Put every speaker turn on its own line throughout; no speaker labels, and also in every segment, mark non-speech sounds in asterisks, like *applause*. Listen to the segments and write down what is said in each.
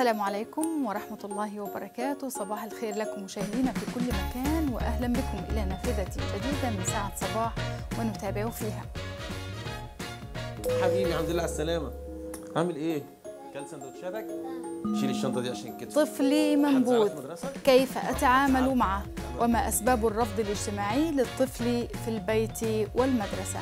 السلام عليكم ورحمة الله وبركاته صباح الخير لكم مشاهدينا في كل مكان وأهلا بكم إلى نافذة جديدة من ساعة صباح ونتابع فيها
حبيبي الحمد لله على السلامة عامل إيه؟ كل سندوتشاتك؟ شيل الشنطة دي عشان كده
طفلي منبوذ كيف أتعامل معه؟ وما أسباب الرفض الاجتماعي للطفل في البيت والمدرسة؟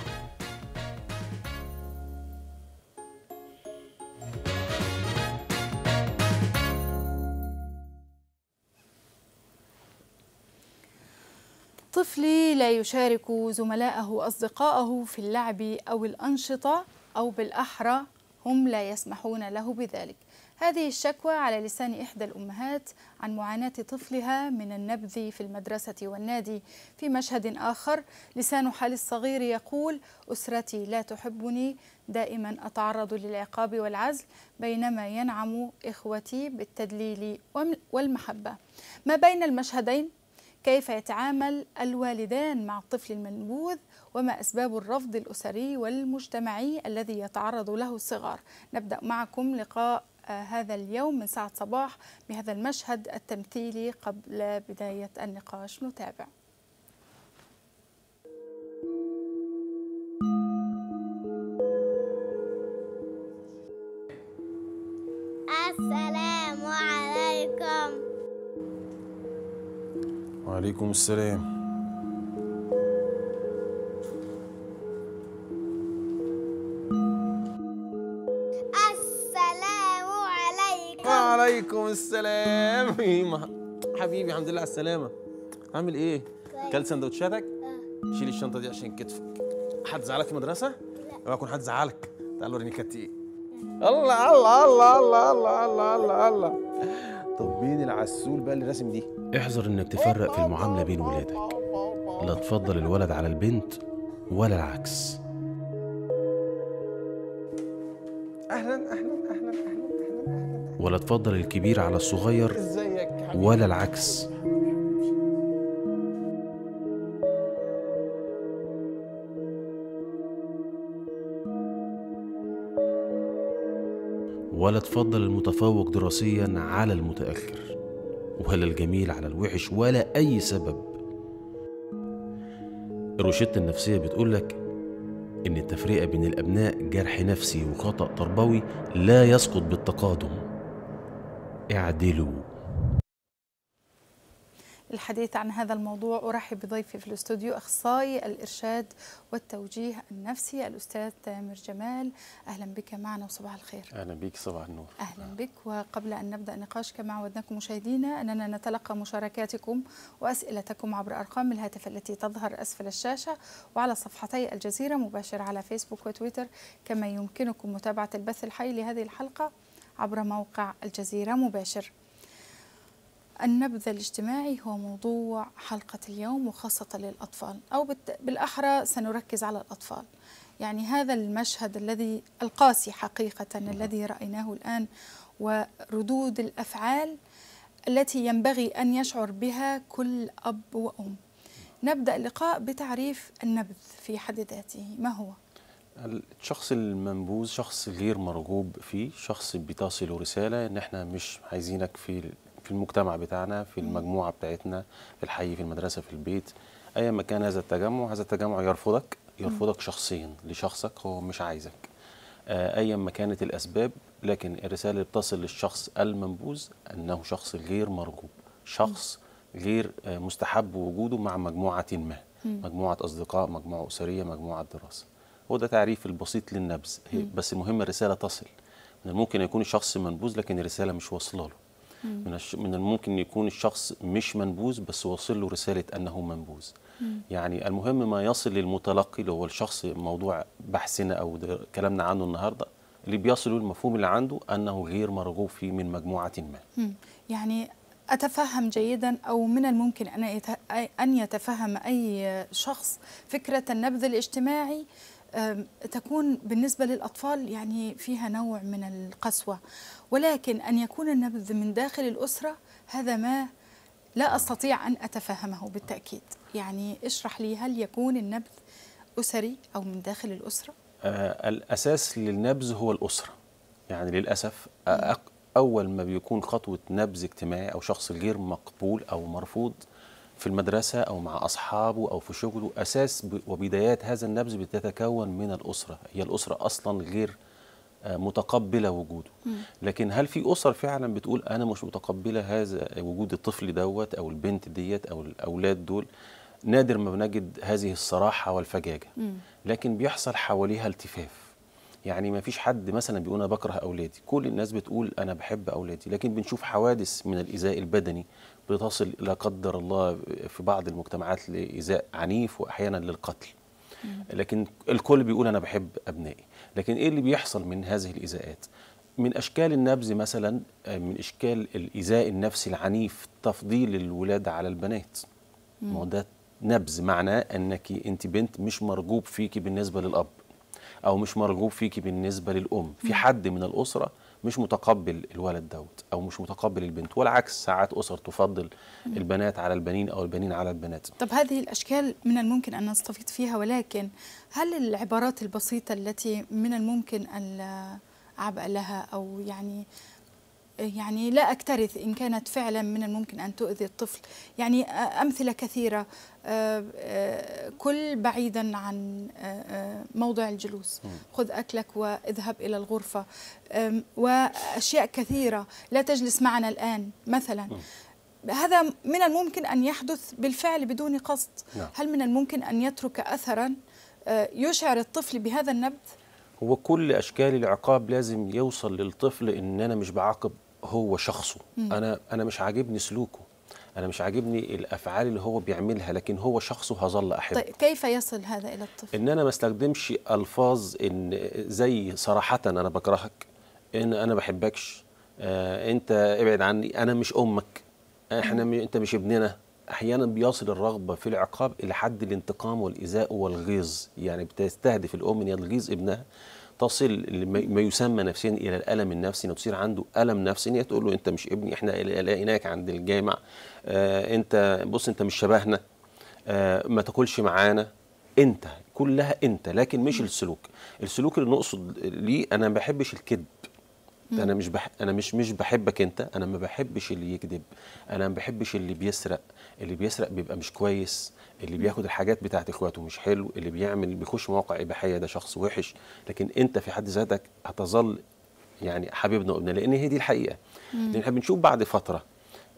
الطفل لا يشارك زملائه أصدقائه في اللعب أو الأنشطة أو بالأحرى هم لا يسمحون له بذلك هذه الشكوى على لسان إحدى الأمهات عن معاناة طفلها من النبذ في المدرسة والنادي في مشهد آخر لسان حال الصغير يقول أسرتي لا تحبني دائما أتعرض للعقاب والعزل بينما ينعم إخوتي بالتدليل والمحبة ما بين المشهدين كيف يتعامل الوالدان مع الطفل المنبوذ وما أسباب الرفض الأسري والمجتمعي الذي يتعرض له الصغار نبدأ معكم لقاء آه، هذا اليوم من ساعة صباح بهذا المشهد التمثيلي قبل بداية النقاش نتابع
السلام عليكم
وعليكم السلام
السلام وعليكم
السلام *laughs* حبيبي الحمد لله على السلامة عامل ايه؟ كل سندوتشاتك؟ اه شيل الشنطة دي عشان كتفك حد زعلك في المدرسة؟ لا اوعى حد زعلك تعال وريني كت ايه
اه. الله الله الله الله الله الله الله الله
طب مين العسول بقى اللي راسم دي؟ احذر انك تفرق في المعامله بين ولادك لا تفضل الولد على البنت ولا العكس اهلا اهلا اهلا اهلا اهلا, ولا تفضل الكبير على الصغير ولا العكس ولا تفضل المتفوق دراسيا على المتاخر ولا الجميل على الوحش ولا أي سبب الروشتة النفسية بتقولك إن التفرقة بين الأبناء جرح نفسي وخطأ تربوي لا يسقط بالتقادم اعدلوا
الحديث عن هذا الموضوع أرحب بضيفي في الاستوديو أخصائي الإرشاد والتوجيه النفسي الأستاذ تامر جمال أهلا بك معنا وصباح الخير
أهلا بك صباح النور
أهلا آه. بك وقبل أن نبدأ النقاش كما عودناكم مشاهدينا أننا نتلقى مشاركاتكم وأسئلتكم عبر أرقام الهاتف التي تظهر أسفل الشاشة وعلى صفحتي الجزيرة مباشر على فيسبوك وتويتر كما يمكنكم متابعة البث الحي لهذه الحلقة عبر موقع الجزيرة مباشر النبذ الاجتماعي هو موضوع حلقة اليوم وخاصة للأطفال أو بالأحرى سنركز على الأطفال يعني هذا المشهد الذي القاسي حقيقة نعم. الذي رأيناه الآن وردود الأفعال التي ينبغي أن يشعر بها كل أب وأم نبدأ اللقاء بتعريف النبذ في حد ذاته ما هو؟
الشخص المنبوذ شخص غير مرغوب فيه شخص بتصله رسالة ان احنا مش عايزينك في في المجتمع بتاعنا في المجموعه بتاعتنا في الحي في المدرسه في البيت ايا ما كان هذا التجمع هذا التجمع يرفضك يرفضك شخصيا لشخصك هو مش عايزك آه، ايا ما كانت الاسباب لكن الرساله بتصل للشخص المنبوذ انه شخص غير مرغوب شخص غير آه، مستحب وجوده مع مجموعه ما مجموعه اصدقاء مجموعه اسريه مجموعه دراسه هو ده تعريف البسيط للنبذ بس المهم الرساله تصل من الممكن يكون الشخص منبوذ لكن الرساله مش واصله له من من الممكن يكون الشخص مش منبوذ بس واصل له رساله انه منبوذ يعني المهم ما يصل للمتلقي اللي هو الشخص موضوع بحثنا او كلامنا عنه النهارده اللي بيصل المفهوم اللي عنده انه غير مرغوب فيه من مجموعه
ما
يعني أتفهم جيدا أو من الممكن ان أن يتفهم أي شخص فكرة النبذ الاجتماعي تكون بالنسبة للأطفال يعني فيها نوع من القسوة ولكن أن يكون النبذ من داخل الأسرة هذا ما لا أستطيع أن أتفهمه بالتأكيد يعني اشرح لي هل يكون النبذ أسري أو من داخل الأسرة؟
آه الأساس للنبذ هو الأسرة يعني للأسف أول ما بيكون خطوة نبذ اجتماعي أو شخص غير مقبول أو مرفوض في المدرسة أو مع أصحابه أو في شغله أساس وبدايات هذا النبذ بتتكون من الأسرة هي الأسرة أصلا غير آه، متقبلة وجوده لكن هل في أسر فعلا بتقول أنا مش متقبلة هذا وجود الطفل دوت أو البنت ديت أو الأولاد دول نادر ما بنجد هذه الصراحة والفجاجة لكن بيحصل حواليها التفاف يعني ما فيش حد مثلا بيقول انا بكره اولادي كل الناس بتقول انا بحب اولادي لكن بنشوف حوادث من الايذاء البدني بتصل لا قدر الله في بعض المجتمعات لإيذاء عنيف وأحيانا للقتل لكن الكل بيقول أنا بحب أبنائي لكن إيه اللي بيحصل من هذه الإيذاءات من أشكال النبذ مثلا آه، من إشكال الإيذاء النفسي العنيف تفضيل الولاد على البنات ما ده نبذ معناه أنك أنت بنت مش مرغوب فيكي بالنسبة للأب أو مش مرغوب فيكي بالنسبة للأم في حد من الأسرة مش متقبل الولد دوت او مش متقبل البنت والعكس ساعات اسر تفضل البنات على البنين او البنين على البنات طب
هذه الاشكال من الممكن ان نستفيد فيها ولكن هل العبارات البسيطه التي من الممكن ان لا عبء لها او يعني يعني لا أكترث إن كانت فعلا من الممكن أن تؤذي الطفل يعني آه، أمثلة كثيرة آه، آه، كل بعيدا عن موضع الجلوس خذ أكلك واذهب إلى الغرفة وأشياء كثيرة لا تجلس معنا الآن مثلا هذا من الممكن أن يحدث بالفعل بدون قصد نعم. هل من الممكن أن يترك أثرا يشعر الطفل بهذا النبذ
هو كل اشكال العقاب لازم يوصل للطفل ان انا مش بعاقب هو شخصه مم. انا انا مش عاجبني سلوكه انا مش عاجبني الافعال اللي هو بيعملها لكن هو شخصه هظل احبه طيب
كيف يصل هذا الى الطفل
ان انا ما استخدمش الفاظ ان زي صراحه انا بكرهك ان انا بحبكش آه انت ابعد عني انا مش امك احنا مم. انت مش ابننا احيانا بيصل الرغبه في العقاب الى حد الانتقام والايذاء والغيظ يعني بتستهدف الام ان هي تغيظ ابنها تصل ما يسمى نفسيا الى الالم النفسي تصير عنده الم نفسي ان تقول له انت مش ابني احنا لقيناك عند الجامع آه انت بص انت مش شبهنا آه ما تاكلش معانا انت كلها انت لكن مش السلوك السلوك اللي نقصد ليه انا ما بحبش الكذب انا مش بح... انا مش مش بحبك انت انا ما بحبش اللي يكذب انا ما بحبش اللي بيسرق اللي بيسرق بيبقى مش كويس اللي بياخد الحاجات بتاعت اخواته مش حلو اللي بيعمل بيخش مواقع اباحيه ده شخص وحش لكن انت في حد ذاتك هتظل يعني حبيبنا وابننا لان هي دي الحقيقه لان احنا بنشوف بعد فتره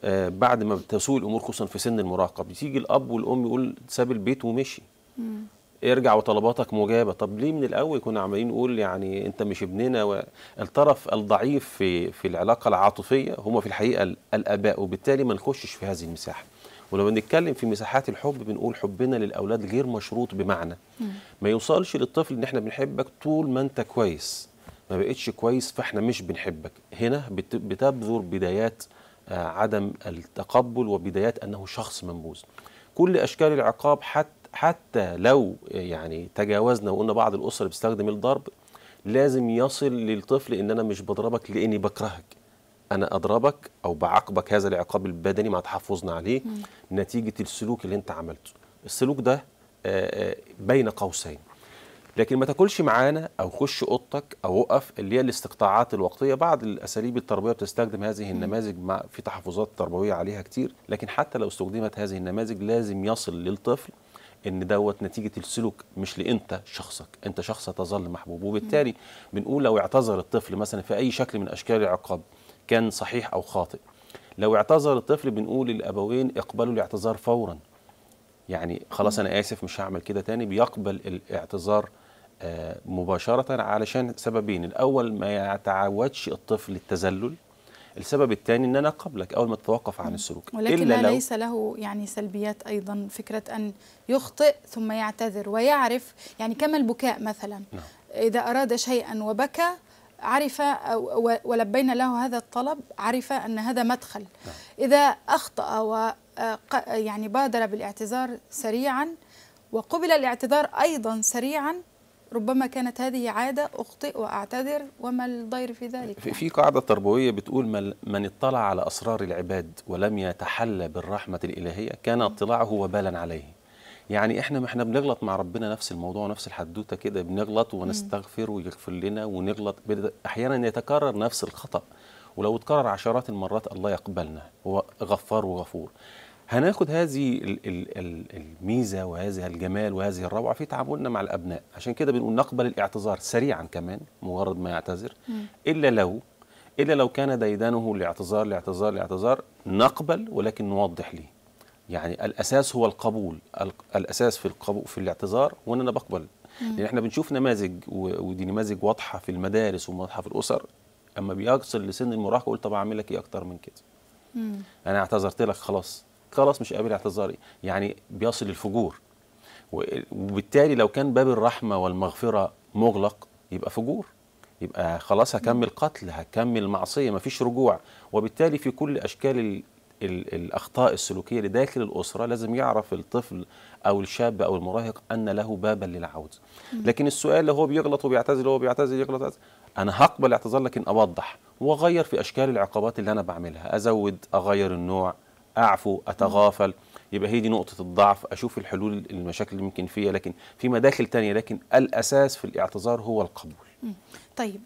آه بعد ما بتسوء الامور خصوصا في سن المراهقه بتيجي الاب والام يقول ساب البيت ومشي ارجع وطلباتك مجابه طب ليه من الاول كنا عمالين نقول يعني انت مش ابننا والطرف الطرف الضعيف في في العلاقه العاطفيه هم في الحقيقه الاباء وبالتالي ما نخشش في هذه المساحه ولما بنتكلم في مساحات الحب بنقول حبنا للاولاد غير مشروط بمعنى ما يوصلش للطفل ان احنا بنحبك طول ما انت كويس ما بقتش كويس فاحنا مش بنحبك هنا بتبذر بدايات آه، عدم التقبل وبدايات انه شخص منبوذ كل اشكال العقاب حتى حتى لو آه، يعني تجاوزنا وقلنا بعض الاسر بتستخدم الضرب لازم يصل للطفل ان انا مش بضربك لاني بكرهك انا اضربك او بعاقبك هذا العقاب البدني مع تحفظنا عليه مم. نتيجه السلوك اللي انت عملته السلوك ده آه، آه، بين قوسين لكن ما تاكلش معانا او خش اوضتك او وقف اللي هي الاستقطاعات الوقتيه بعض الاساليب التربويه بتستخدم هذه النماذج مع في تحفظات تربويه عليها كتير لكن حتى لو استخدمت هذه النماذج لازم يصل للطفل ان دوت نتيجه السلوك مش لانت شخصك انت شخص تظل محبوب وبالتالي بنقول لو اعتذر الطفل مثلا في اي شكل من اشكال العقاب كان صحيح أو خاطئ لو اعتذر الطفل بنقول للأبوين اقبلوا الاعتذار فورا يعني خلاص أنا آسف مش هعمل كده تاني بيقبل الاعتذار آه، مباشرة علشان سببين الأول ما يتعودش الطفل التذلل السبب الثاني ان انا قبلك اول ما تتوقف عن السلوك ولكن إلا ليس
له يعني سلبيات ايضا فكره ان يخطئ ثم يعتذر ويعرف يعني كما البكاء مثلا نعم. اذا اراد شيئا وبكى عرف ولبينا له هذا الطلب عرف أن هذا مدخل نعم. إذا أخطأ و آه، يعني بادر بالاعتذار سريعا وقبل الاعتذار أيضا سريعا ربما كانت هذه عادة أخطئ وأعتذر وما الضير في ذلك
في قاعدة تربوية بتقول من اطلع على أسرار العباد ولم يتحلى بالرحمة الإلهية كان اطلاعه وبالا عليه يعني احنا ما احنا بنغلط مع ربنا نفس الموضوع نفس الحدوته كده بنغلط ونستغفر ويغفر لنا ونغلط احيانا يتكرر نفس الخطا ولو اتكرر عشرات المرات الله يقبلنا هو غفار وغفور هناخد هذه الميزه وهذا الجمال وهذه الروعه في تعاملنا مع الابناء عشان كده بنقول نقبل الاعتذار سريعا كمان مجرد ما يعتذر الا لو الا لو كان ديدنه الاعتذار الاعتذار الاعتذار نقبل ولكن نوضح ليه يعني الاساس هو القبول الاساس في القبول في الاعتذار هو ان انا بقبل مم. لان احنا بنشوف نماذج ودي نماذج واضحه في المدارس وواضحه في الاسر اما بيصل لسن المراهقه يقول طب اعمل لك ايه اكتر من كده مم. انا اعتذرت لك خلاص خلاص مش قابل اعتذاري يعني بيصل الفجور وبالتالي لو كان باب الرحمه والمغفره مغلق يبقى فجور يبقى خلاص هكمل قتل هكمل معصيه مفيش رجوع وبالتالي في كل اشكال الأخطاء السلوكية لداخل الأسرة لازم يعرف الطفل أو الشاب أو المراهق أن له بابا للعودة لكن السؤال اللي هو بيغلط وبيعتذر هو بيعتذر يغلط أنا هقبل الاعتذار لكن أوضح وأغير في أشكال العقابات اللي أنا بعملها أزود أغير النوع أعفو أتغافل يبقى هي دي نقطة الضعف أشوف الحلول المشاكل اللي ممكن فيها لكن في مداخل تانية لكن الأساس في الاعتذار هو القبول
طيب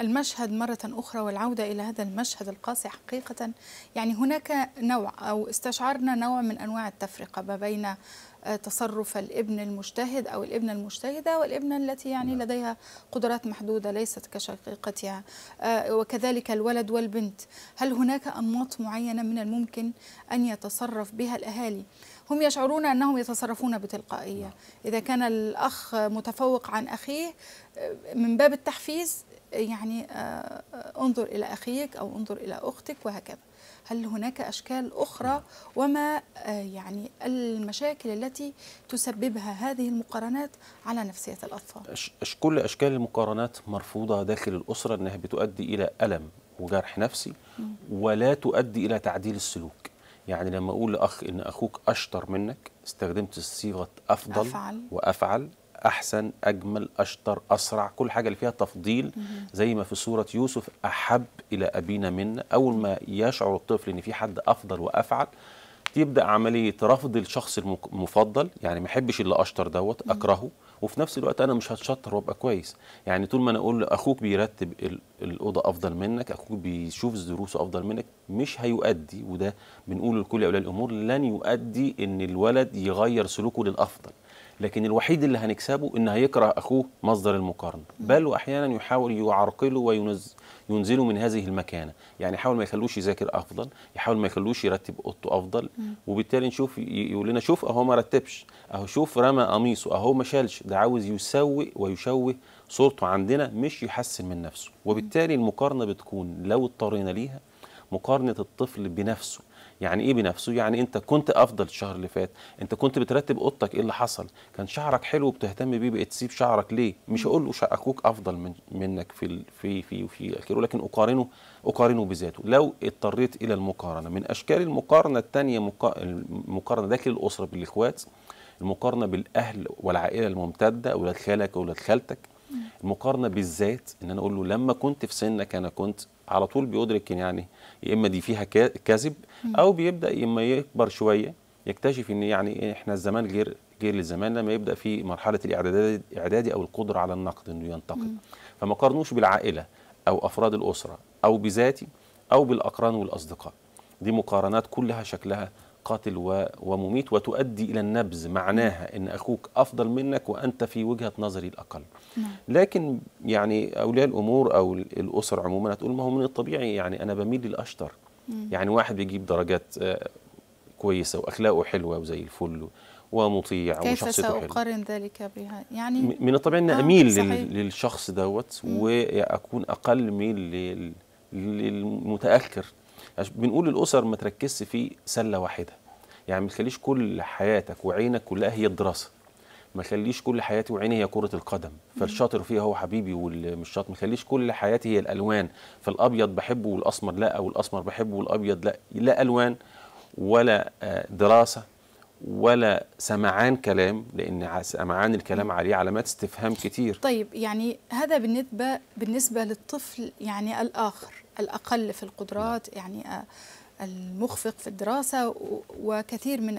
المشهد مرة أخرى والعودة إلى هذا المشهد القاسي حقيقة يعني هناك نوع أو استشعرنا نوع من أنواع التفرقة ما بين أه، تصرف الابن المجتهد أو الابنة المجتهدة والابنة التي يعني نعم. لديها قدرات محدودة ليست كشقيقتها أه، وكذلك الولد والبنت هل هناك أنماط معينة من الممكن أن يتصرف بها الأهالي هم يشعرون أنهم يتصرفون بتلقائية إذا كان الأخ متفوق عن أخيه من باب التحفيز يعني آه، آه، انظر إلى أخيك أو انظر إلى أختك وهكذا هل هناك أشكال أخرى وما آه، يعني المشاكل التي تسببها هذه المقارنات على نفسية الأطفال
كل أشكال المقارنات مرفوضة داخل الأسرة أنها بتؤدي إلى ألم وجرح نفسي ولا تؤدي إلى تعديل السلوك يعني لما اقول لاخ ان اخوك اشطر منك استخدمت صيغه افضل أفعل. وافعل احسن اجمل اشطر اسرع كل حاجه اللي فيها تفضيل زي ما في سوره يوسف احب الى ابينا منا اول ما يشعر الطفل ان في حد افضل وافعل يبدا عمليه رفض الشخص المفضل يعني ما احبش اللي اشطر دوت اكرهه وفي نفس الوقت انا مش هتشطر وابقى كويس يعني طول ما انا اقول اخوك بيرتب الاوضه افضل منك اخوك بيشوف دروسه افضل منك مش هيؤدي وده بنقوله لكل اولياء الامور لن يؤدي ان الولد يغير سلوكه للافضل لكن الوحيد اللي هنكسبه ان هيكره اخوه مصدر المقارنه بل واحيانا يحاول يعرقله وينزله من هذه المكانه يعني يحاول ما يخلوش يذاكر افضل يحاول ما يخلوش يرتب اوضته افضل وبالتالي نشوف يقول لنا شوف اهو ما رتبش اهو شوف رمى قميصه اهو ما شالش ده عاوز يسوي ويشوه صورته عندنا مش يحسن من نفسه وبالتالي المقارنه بتكون لو اضطرينا ليها مقارنه الطفل بنفسه يعني ايه بنفسه يعني انت كنت افضل الشهر اللي فات انت كنت بترتب اوضتك ايه اللي حصل كان شعرك حلو وبتهتم بيه بقيت تسيب شعرك ليه مش هقول له اخوك افضل من منك في في في في الخير ولكن اقارنه اقارنه بذاته لو اضطريت الى المقارنه من اشكال المقارنه الثانيه المقارنه داخل الاسره بالاخوات المقارنه بالاهل والعائله الممتده اولاد خالك اولاد خالتك المقارنه بالذات ان انا اقول له لما كنت في سنك انا كنت على طول بيدرك يعني يا اما دي فيها كذب او بيبدا اما يكبر شويه يكتشف ان يعني احنا الزمان غير غير للزمان لما يبدا في مرحله الاعداد الاعدادي او القدره على النقد انه ينتقد فما قارنوش بالعائله او افراد الاسره او بذاتي او بالاقران والاصدقاء دي مقارنات كلها شكلها قاتل ومميت وتؤدي الى النبذ معناها ان اخوك افضل منك وانت في وجهه نظري الاقل نعم. لكن يعني اولياء الامور او الاسر عموما هتقول ما هو من الطبيعي يعني انا بميل للاشطر يعني واحد بيجيب درجات آه، كويسه واخلاقه حلوه وزي الفل ومطيع كيف سأقارن
ذلك بها يعني من
الطبيعي أن آه، أميل صحيح. للشخص دوت وأكون أقل ميل للمتأخر بنقول الاسر ما تركزش في سلة واحدة يعني ما تخليش كل حياتك وعينك كلها هي الدراسة ما خليش كل حياتي وعيني هي كره القدم فالشاطر فيها هو حبيبي واللي مش شاطر ما خليش كل حياتي هي الالوان فالابيض بحبه والاسمر لا والاسمر بحبه والابيض لا لا الوان ولا آه، دراسه ولا سمعان كلام لان سمعان الكلام عليه علامات استفهام كتير
طيب يعني هذا بالنسبه بالنسبه للطفل يعني الاخر الاقل في القدرات نعم. يعني آه، المخفق في الدراسة وكثير من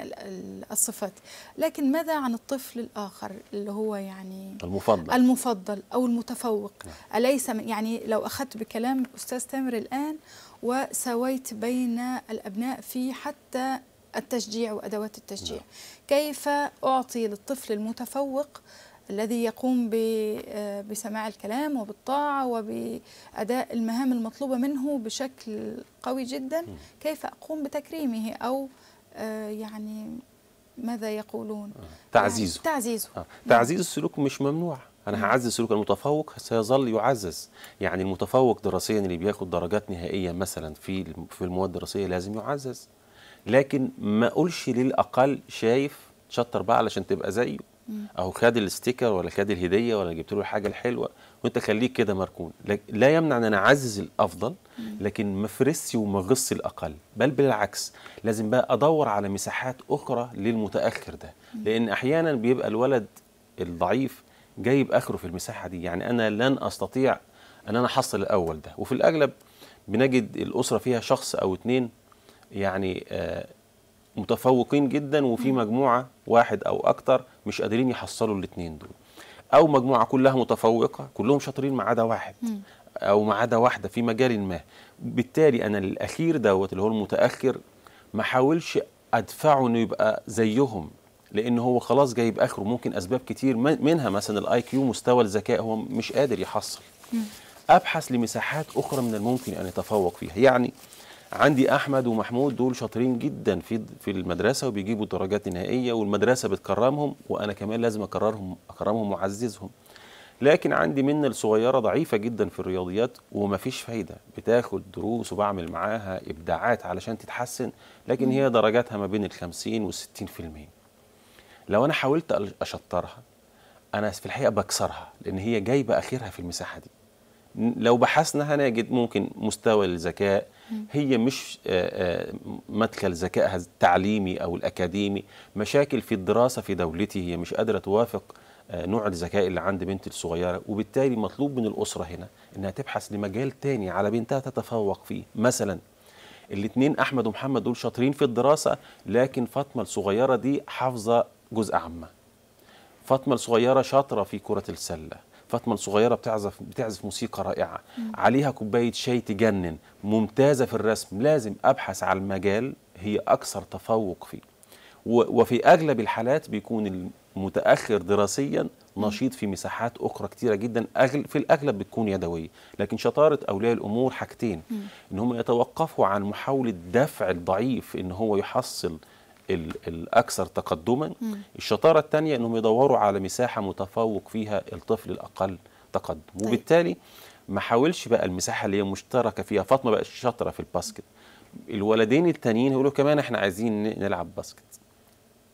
الصفات لكن ماذا عن الطفل الآخر اللي هو يعني المفضل المفضل أو المتفوق نعم. أليس يعني لو أخذت بكلام الأستاذ تامر الآن وسويت بين الأبناء في حتى التشجيع وأدوات التشجيع نعم. كيف أعطي للطفل المتفوق الذي يقوم آه، بسماع الكلام وبالطاعة وبأداء المهام المطلوبة منه بشكل قوي جدا كيف أقوم بتكريمه أو آه، يعني ماذا يقولون آه، تعزيزه يعني تعزيزه نعم. تعزيز السلوك
مش ممنوع انا هعزز سلوك المتفوق سيظل يعزز يعني المتفوق دراسيا اللي بياخد درجات نهائيه مثلا في في المواد الدراسيه لازم يعزز لكن ما اقولش للاقل شايف تشطر بقى علشان تبقى زيه اهو خد الستيكر ولا خد الهديه ولا جبت له الحاجه الحلوه وانت خليك كده مركون لا يمنع ان انا اعزز الافضل لكن ما فرسي وما اغص الاقل بل بالعكس لازم بقى ادور على مساحات اخرى للمتاخر ده لان احيانا بيبقى الولد الضعيف جايب اخره في المساحه دي يعني انا لن استطيع ان انا احصل الاول ده وفي الاغلب بنجد الاسره فيها شخص او اتنين يعني آه متفوقين جدا وفي مجموعه واحد او اكتر مش قادرين يحصلوا الاثنين دول او مجموعه كلها متفوقه كلهم شاطرين ما عدا واحد او ما عدا واحده في مجال ما بالتالي انا الاخير دوت اللي هو المتاخر ما حاولش ادفعه انه يبقى زيهم لان هو خلاص جايب اخره ممكن اسباب كتير منها مثلا الاي كيو مستوى الذكاء هو مش قادر يحصل ابحث لمساحات اخرى من الممكن ان يتفوق فيها يعني عندي احمد ومحمود دول شاطرين جدا في في المدرسه وبيجيبوا درجات نهائيه والمدرسه بتكرمهم وانا كمان لازم اكررهم اكرمهم واعززهم لكن عندي منة الصغيره ضعيفه جدا في الرياضيات ومفيش فايده بتاخد دروس وبعمل معاها ابداعات علشان تتحسن لكن هي درجاتها ما بين ال 50 وال 60% لو انا حاولت اشطرها انا في الحقيقه بكسرها لان هي جايبه اخرها في المساحه دي لو بحثنا هنجد ممكن مستوى الذكاء هي مش آه، آه، مدخل ذكائها التعليمي أو الأكاديمي مشاكل في الدراسة في دولتي هي مش قادرة توافق آه، نوع الذكاء اللي عند بنتي الصغيرة وبالتالي مطلوب من الأسرة هنا إنها تبحث لمجال تاني على بنتها تتفوق فيه مثلا الاثنين أحمد ومحمد دول شاطرين في الدراسة لكن فاطمة الصغيرة دي حافظة جزء عامة فاطمة الصغيرة شاطرة في كرة السلة فاطمه الصغيره بتعزف بتعزف موسيقى رائعه مم. عليها كوبايه شاي تجنن ممتازه في الرسم لازم ابحث على المجال هي اكثر تفوق فيه وفي اغلب الحالات بيكون المتاخر دراسيا نشيط في مساحات اخرى كتيره جدا أغل في الاغلب بتكون يدويه لكن شطاره اولياء الامور حاجتين ان هم يتوقفوا عن محاوله دفع الضعيف ان هو يحصل الأكثر تقدما الشطارة الثانية أنهم يدوروا على مساحة متفوق فيها الطفل الأقل تقدم طيب. وبالتالي ما حاولش بقى المساحة اللي هي مشتركة فيها فاطمة بقى شاطرة في الباسكت الولدين التانيين يقولوا كمان احنا عايزين نلعب باسكت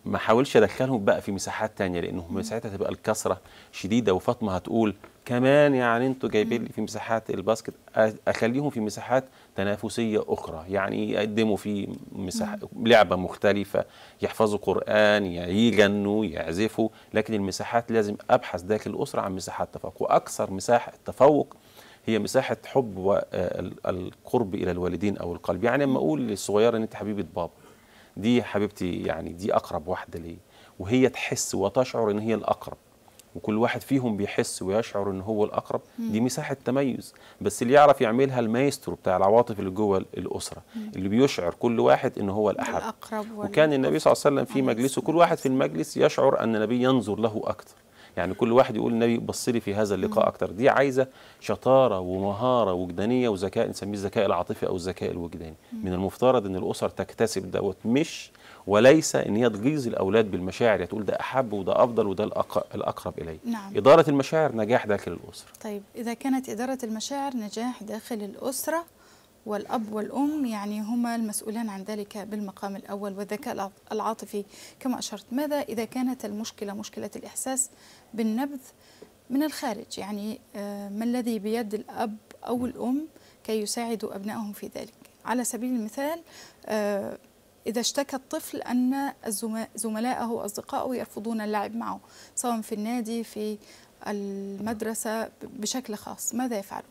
ما حاولش ادخلهم بقى في مساحات تانية لانهم ساعتها تبقى الكسره شديده وفاطمه هتقول كمان يعني انتوا جايبين لي في مساحات الباسكت اخليهم في مساحات تنافسية أخرى يعني يقدموا في مساحة لعبة مختلفة يحفظوا قرآن يغنوا يعزفوا لكن المساحات لازم أبحث داخل الأسرة عن مساحات تفوق وأكثر مساحة تفوق هي مساحة حب والقرب إلى الوالدين أو القلب يعني لما أقول للصغيرة أن أنت حبيبة بابا دي حبيبتي يعني دي أقرب واحدة لي وهي تحس وتشعر أن هي الأقرب وكل واحد فيهم بيحس ويشعر ان هو الاقرب دي مساحه تميز بس اللي يعرف يعملها المايسترو بتاع العواطف اللي جوه الاسره اللي بيشعر كل واحد ان هو الاحب الأقرب وكان النبي صلى الله عليه وسلم في مجلسه كل واحد في المجلس يشعر ان النبي ينظر له اكثر يعني كل واحد يقول النبي بص لي في هذا اللقاء اكتر دي عايزه شطاره ومهاره وجدانيه وذكاء نسميه الذكاء العاطفي او الذكاء الوجداني من المفترض ان الاسر تكتسب دوت مش وليس ان هي تغيظ الاولاد بالمشاعر يا تقول ده احب وده افضل وده الاقرب الي نعم. اداره المشاعر نجاح داخل الاسره
طيب اذا كانت اداره المشاعر نجاح داخل الاسره والأب والأم يعني هما المسؤولان عن ذلك بالمقام الأول والذكاء العاطفي كما أشرت ماذا إذا كانت المشكلة مشكلة الإحساس بالنبذ من الخارج يعني آه، ما الذي بيد الأب أو الأم كي يساعدوا أبنائهم في ذلك على سبيل المثال آه، إذا اشتكى الطفل أن زملائه وأصدقائه يرفضون اللعب معه سواء في النادي في المدرسة بشكل خاص ماذا يفعلون؟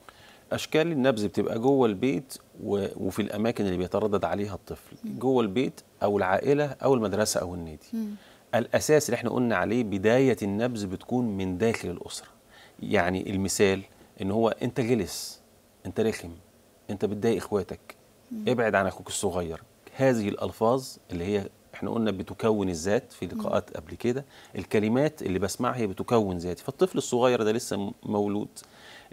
أشكال النبذ بتبقى جوه البيت وفي الأماكن اللي بيتردد عليها الطفل جوه البيت أو العائلة أو المدرسة أو النادي م. الأساس اللي احنا قلنا عليه بداية النبذ بتكون من داخل الأسرة يعني المثال إن هو أنت جلس أنت رخم أنت بتضايق إخواتك ابعد عن أخوك الصغير هذه الألفاظ اللي هي احنا قلنا بتكون الذات في لقاءات قبل كده الكلمات اللي بسمعها هي بتكون ذاتي فالطفل الصغير ده لسه مولود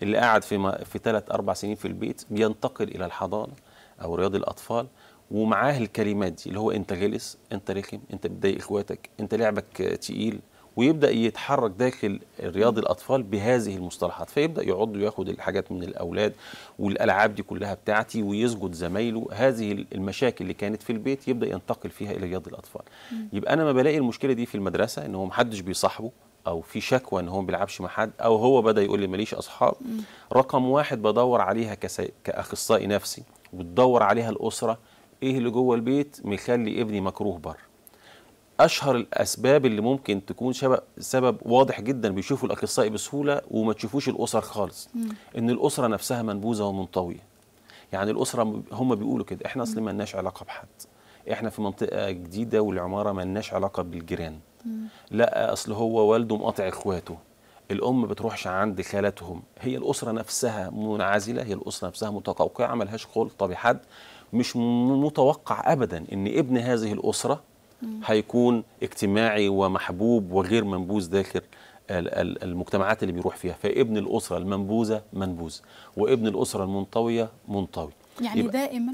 اللي قاعد في في ثلاث اربع سنين في البيت بينتقل الى الحضانه او رياض الاطفال ومعاه الكلمات دي اللي هو انت جلس انت رخم انت بتضايق اخواتك انت لعبك تقيل ويبدا يتحرك داخل رياض الاطفال بهذه المصطلحات فيبدا يعض وياخد الحاجات من الاولاد والالعاب دي كلها بتاعتي ويسجد زمايله هذه المشاكل اللي كانت في البيت يبدا ينتقل فيها الى رياض الاطفال مم. يبقى انا ما بلاقي المشكله دي في المدرسه ان هو محدش بيصاحبه او في شكوى ان هو ما بيلعبش مع حد او هو بدا يقول لي ماليش اصحاب مم. رقم واحد بدور عليها كاخصائي نفسي وبتدور عليها الاسره ايه اللي جوه البيت مخلي ابني مكروه بره اشهر الاسباب اللي ممكن تكون شبه سبب واضح جدا بيشوفه الاخصائي بسهوله وما تشوفوش الاسر خالص مم. ان الاسره نفسها منبوذه ومنطويه يعني الاسره هم بيقولوا كده احنا اصل ما لناش علاقه بحد احنا في منطقه جديده والعماره ما لناش علاقه بالجيران لا اصل هو والده مقاطع اخواته الام بتروحش عند خالاتهم هي الاسره نفسها منعزله هي الاسره نفسها متقوقعه لهاش خلطه بحد مش متوقع ابدا ان ابن هذه الاسره هيكون اجتماعي ومحبوب وغير منبوذ داخل المجتمعات اللي بيروح فيها فابن الأسرة المنبوذة منبوذ وابن الأسرة المنطوية منطوي يعني دائما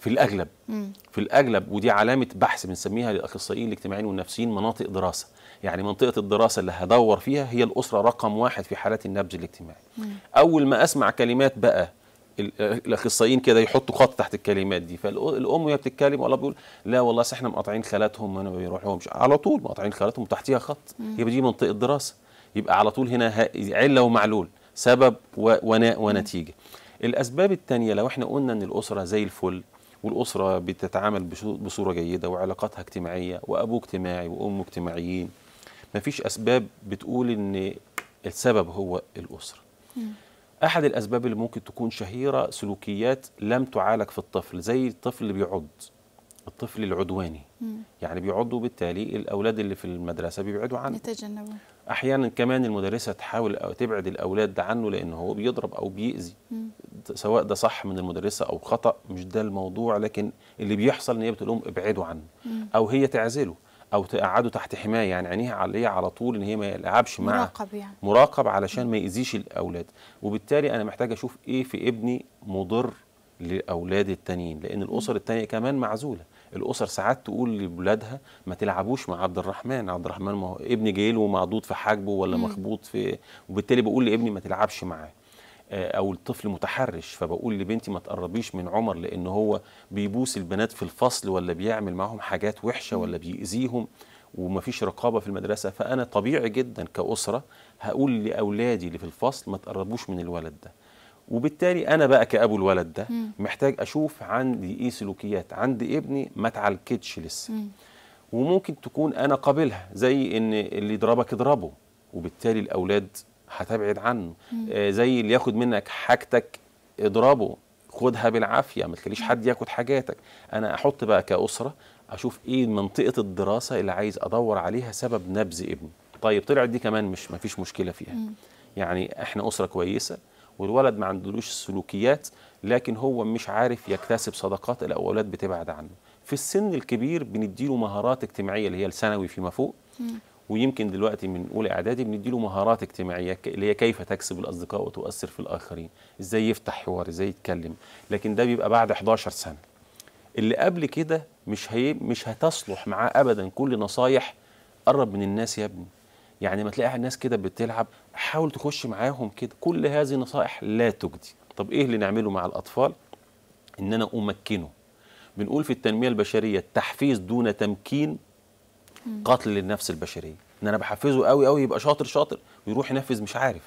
في الأغلب مم. في الأغلب ودي علامة بحث بنسميها للأخصائيين الاجتماعيين والنفسيين مناطق دراسة يعني منطقة الدراسة اللي هدور فيها هي الأسرة رقم واحد في حالات النبذ الاجتماعي مم. أول ما أسمع كلمات بقى آه، الاخصائيين كده يحطوا خط تحت الكلمات دي فالام وهي بتتكلم والله بيقول لا والله احنا مقاطعين خالاتهم ما بيروحوهمش على طول مقاطعين خالاتهم تحتيها خط يبقى دي منطقه دراسه يبقى على طول هنا عله ومعلول سبب وناء ونتيجه الاسباب الثانيه لو احنا قلنا ان الاسره زي الفل والاسره بتتعامل بصوره جيده وعلاقاتها اجتماعيه وابوه اجتماعي وامه اجتماعيين مفيش اسباب بتقول ان السبب هو الاسره احد الاسباب اللي ممكن تكون شهيره سلوكيات لم تعالج في الطفل زي الطفل اللي بيعض الطفل العدواني مم. يعني بيعض وبالتالي الاولاد اللي في المدرسه بيبعدوا عنه يتجنبوا احيانا كمان المدرسه تحاول أو تبعد الاولاد ده عنه لان هو بيضرب او بيأذي سواء ده صح من المدرسه او خطا مش ده الموضوع لكن اللي بيحصل ان هي بتقول لهم ابعدوا عنه مم. او هي تعزله او تقعده تحت حمايه يعني عينيها عليه على طول ان هي ما يلعبش مع مراقب يعني مراقب علشان ما ياذيش الاولاد وبالتالي انا محتاج اشوف ايه في ابني مضر لاولاد التانيين لان الاسر التانيه كمان معزوله الاسر ساعات تقول لولادها ما تلعبوش مع عبد الرحمن عبد الرحمن ما هو ابني جاي له معضوض في حاجبه ولا مخبوط في وبالتالي بقول لابني ما تلعبش معاه آه، او الطفل متحرش فبقول لبنتي ما تقربيش من عمر لان هو بيبوس البنات في الفصل ولا بيعمل معاهم حاجات وحشه ولا بيأذيهم ومفيش رقابه في المدرسه فانا طبيعي جدا كاسره هقول لاولادي اللي في الفصل ما تقربوش من الولد ده وبالتالي انا بقى كابو الولد ده محتاج اشوف عندي ايه سلوكيات عند ابني ما اتعالجتش لسه وممكن تكون انا قابلها زي ان اللي يضربك اضربه وبالتالي الاولاد هتبعد عنه آه زي اللي ياخد منك حاجتك اضربه خدها بالعافيه ما تخليش حد ياخد حاجاتك انا احط بقى كاسره اشوف ايه منطقه الدراسه اللي عايز ادور عليها سبب نبذ ابني طيب طلعت دي كمان مش ما فيش مشكله فيها م. يعني احنا اسره كويسه والولد ما عندوش السلوكيات لكن هو مش عارف يكتسب صداقات الاولاد بتبعد عنه في السن الكبير بنديله مهارات اجتماعيه اللي هي الثانوي فيما فوق م. ويمكن دلوقتي من اولى اعدادي بنديله مهارات اجتماعيه اللي هي كيف تكسب الاصدقاء وتؤثر في الاخرين ازاي يفتح حوار ازاي يتكلم لكن ده بيبقى بعد 11 سنه اللي قبل كده مش هي مش هتصلح معاه ابدا كل نصايح قرب من الناس يا ابني يعني ما تلاقي الناس كده بتلعب حاول تخش معاهم كده كل هذه نصائح لا تجدي طب ايه اللي نعمله مع الاطفال ان انا امكنه بنقول في التنميه البشريه التحفيز دون تمكين قتل للنفس البشريه ان انا بحفزه قوي قوي يبقى شاطر شاطر ويروح ينفذ مش عارف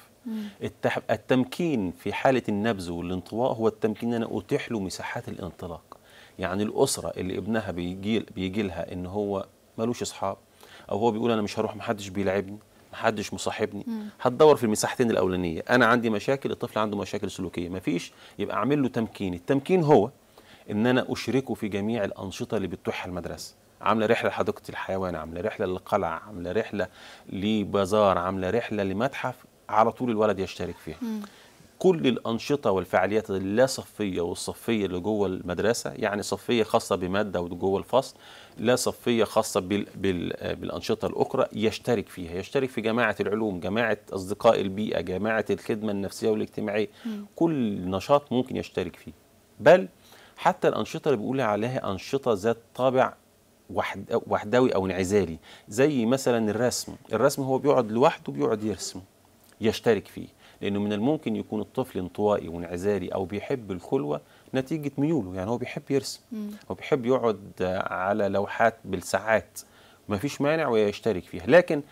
التح... التمكين في حاله النبذ والانطواء هو التمكين ان انا اتيح له مساحات الانطلاق يعني الاسره اللي ابنها بيجي بيجي لها ان هو ملوش اصحاب او هو بيقول انا مش هروح محدش بيلعبني محدش مصاحبني هتدور في المساحتين الاولانيه انا عندي مشاكل الطفل عنده مشاكل سلوكيه مفيش يبقى اعمل له تمكين التمكين هو ان انا اشركه في جميع الانشطه اللي بتتوحها المدرسه عامله رحله لحديقه الحيوان عامله رحله للقلعه عامله رحله لبازار عامله رحله لمتحف على طول الولد يشترك فيها كل الانشطه والفعاليات اللا صفيه والصفيه اللي جوه المدرسه يعني صفيه خاصه بماده وجوه الفصل لا صفيه خاصه بال بال بالانشطه الاخرى يشترك فيها يشترك في جماعه العلوم جماعه اصدقاء البيئه جماعه الخدمه النفسيه والاجتماعيه م. كل نشاط ممكن يشترك فيه بل حتى الانشطه اللي بيقول عليها انشطه ذات طابع وحدوي او انعزالي زي مثلا الرسم الرسم هو بيقعد لوحده بيقعد يرسم يشترك فيه لانه من الممكن يكون الطفل انطوائي وانعزالي او بيحب الخلوه نتيجه ميوله يعني هو بيحب يرسم هو بيحب يقعد على لوحات بالساعات ما فيش مانع ويشترك فيها لكن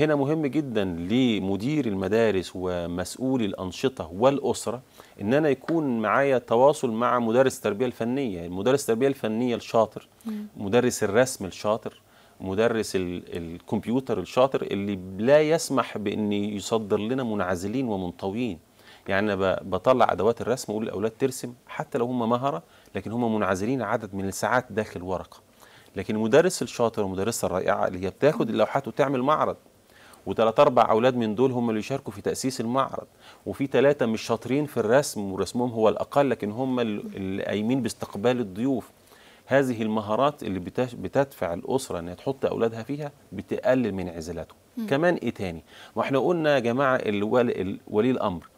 هنا مهم جدا لمدير المدارس ومسؤول الأنشطة والأسرة إن أنا يكون معايا تواصل مع مدرس التربية الفنية مدرس التربية الفنية الشاطر مدرس الرسم الشاطر مدرس الكمبيوتر الشاطر اللي لا يسمح بأن يصدر لنا منعزلين ومنطويين يعني أنا بطلع أدوات الرسم وأقول للأولاد ترسم حتى لو هم مهرة لكن هم منعزلين عدد من الساعات داخل ورقة لكن المدرس الشاطر والمدرسة الرائعة اللي هي بتاخد اللوحات وتعمل معرض وثلاث اربع اولاد من دول هم اللي يشاركوا في تاسيس المعرض وفي ثلاثه مش شاطرين في الرسم ورسمهم هو الاقل لكن هم اللي قايمين باستقبال الضيوف هذه المهارات اللي بتدفع الاسره انها تحط اولادها فيها بتقلل من انعزالاتهم كمان ايه تاني واحنا قلنا يا جماعه ولي الامر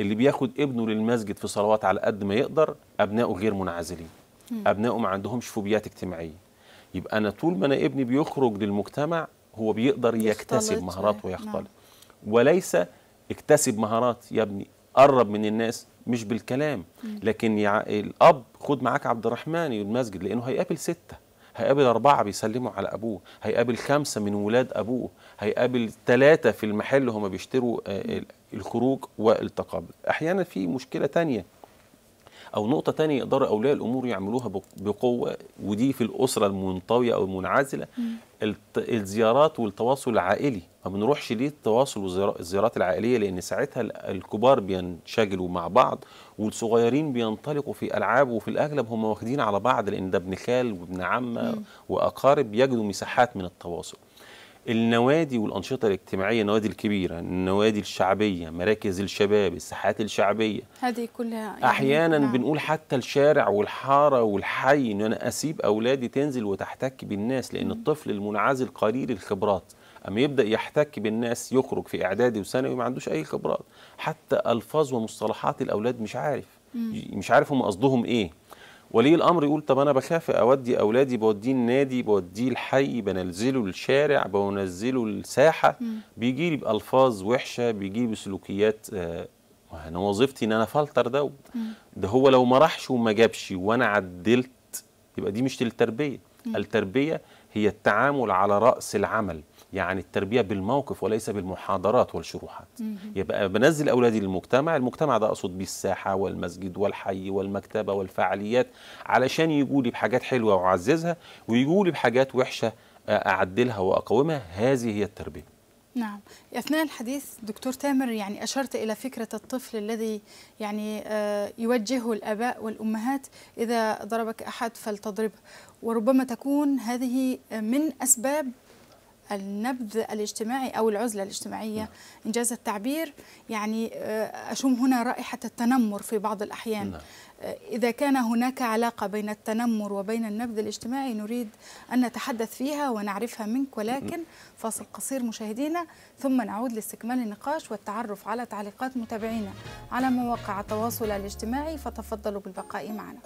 اللي بياخد ابنه للمسجد في صلوات على قد ما يقدر ابنائه غير منعزلين ابنائه ما عندهمش فوبيات اجتماعيه يبقى انا طول ما انا ابني بيخرج للمجتمع هو بيقدر يكتسب مهارات ويختلط نعم. وليس اكتسب مهارات يا ابني قرب من الناس مش بالكلام لكن يع... الاب خد معاك عبد الرحمن المسجد لانه هيقابل سته هيقابل أربعة بيسلموا على أبوه هيقابل خمسة من ولاد أبوه هيقابل ثلاثة في المحل هما بيشتروا آه، الخروج والتقابل أحيانا في مشكلة تانية او نقطه تانية يقدروا اولياء الامور يعملوها بقوه ودي في الاسره المنطويه او المنعزله الزيارات والتواصل العائلي ما بنروحش ليه التواصل والزيارات العائليه لان ساعتها الكبار بينشغلوا مع بعض والصغيرين بينطلقوا في العاب وفي الاغلب هم واخدين على بعض لان ده ابن خال وابن عمه واقارب يجدوا مساحات من التواصل النوادي والانشطه الاجتماعيه النوادي الكبيره النوادي الشعبيه مراكز الشباب الساحات الشعبيه
هذه كلها يعني احيانا
نعم. بنقول حتى الشارع والحاره والحي ان انا اسيب اولادي تنزل وتحتك بالناس لان م. الطفل المنعزل قليل الخبرات اما يبدا يحتك بالناس يخرج في اعدادي وثانوي ما عندوش اي خبرات حتى الفاظ ومصطلحات الاولاد مش عارف م. مش عارف هم قصدهم ايه ولي الامر يقول طب انا بخاف اودي اولادي بوديه النادي بوديه الحي بنزله الشارع بنزله الساحه بيجي لي بالفاظ وحشه بيجي لي بسلوكيات آه انا وظيفتي ان انا فلتر دوت ده هو لو ما راحش وما جابش وانا عدلت يبقى دي مش التربيه التربيه هي التعامل على راس العمل يعني التربية بالموقف وليس بالمحاضرات والشروحات يبقى بنزل أولادي للمجتمع المجتمع ده أقصد بيه الساحة والمسجد والحي والمكتبة والفعاليات علشان يجولي بحاجات حلوة وأعززها ويجولي بحاجات وحشة آه، أعدلها وأقومها هذه هي
التربية
نعم أثناء الحديث دكتور تامر يعني أشرت إلى فكرة الطفل الذي يعني آه، يوجهه الآباء والأمهات إذا ضربك أحد فلتضربه وربما تكون هذه من أسباب النبذ الاجتماعي أو العزلة الاجتماعية نعم. إن جاز التعبير يعني آه، أشم هنا رائحة التنمر في بعض الأحيان نعم. آه، إذا كان هناك علاقة بين التنمر وبين النبذ الاجتماعي نريد أن نتحدث فيها ونعرفها منك ولكن فاصل قصير مشاهدينا ثم نعود لاستكمال النقاش والتعرف على تعليقات متابعينا على مواقع التواصل الاجتماعي فتفضلوا بالبقاء معنا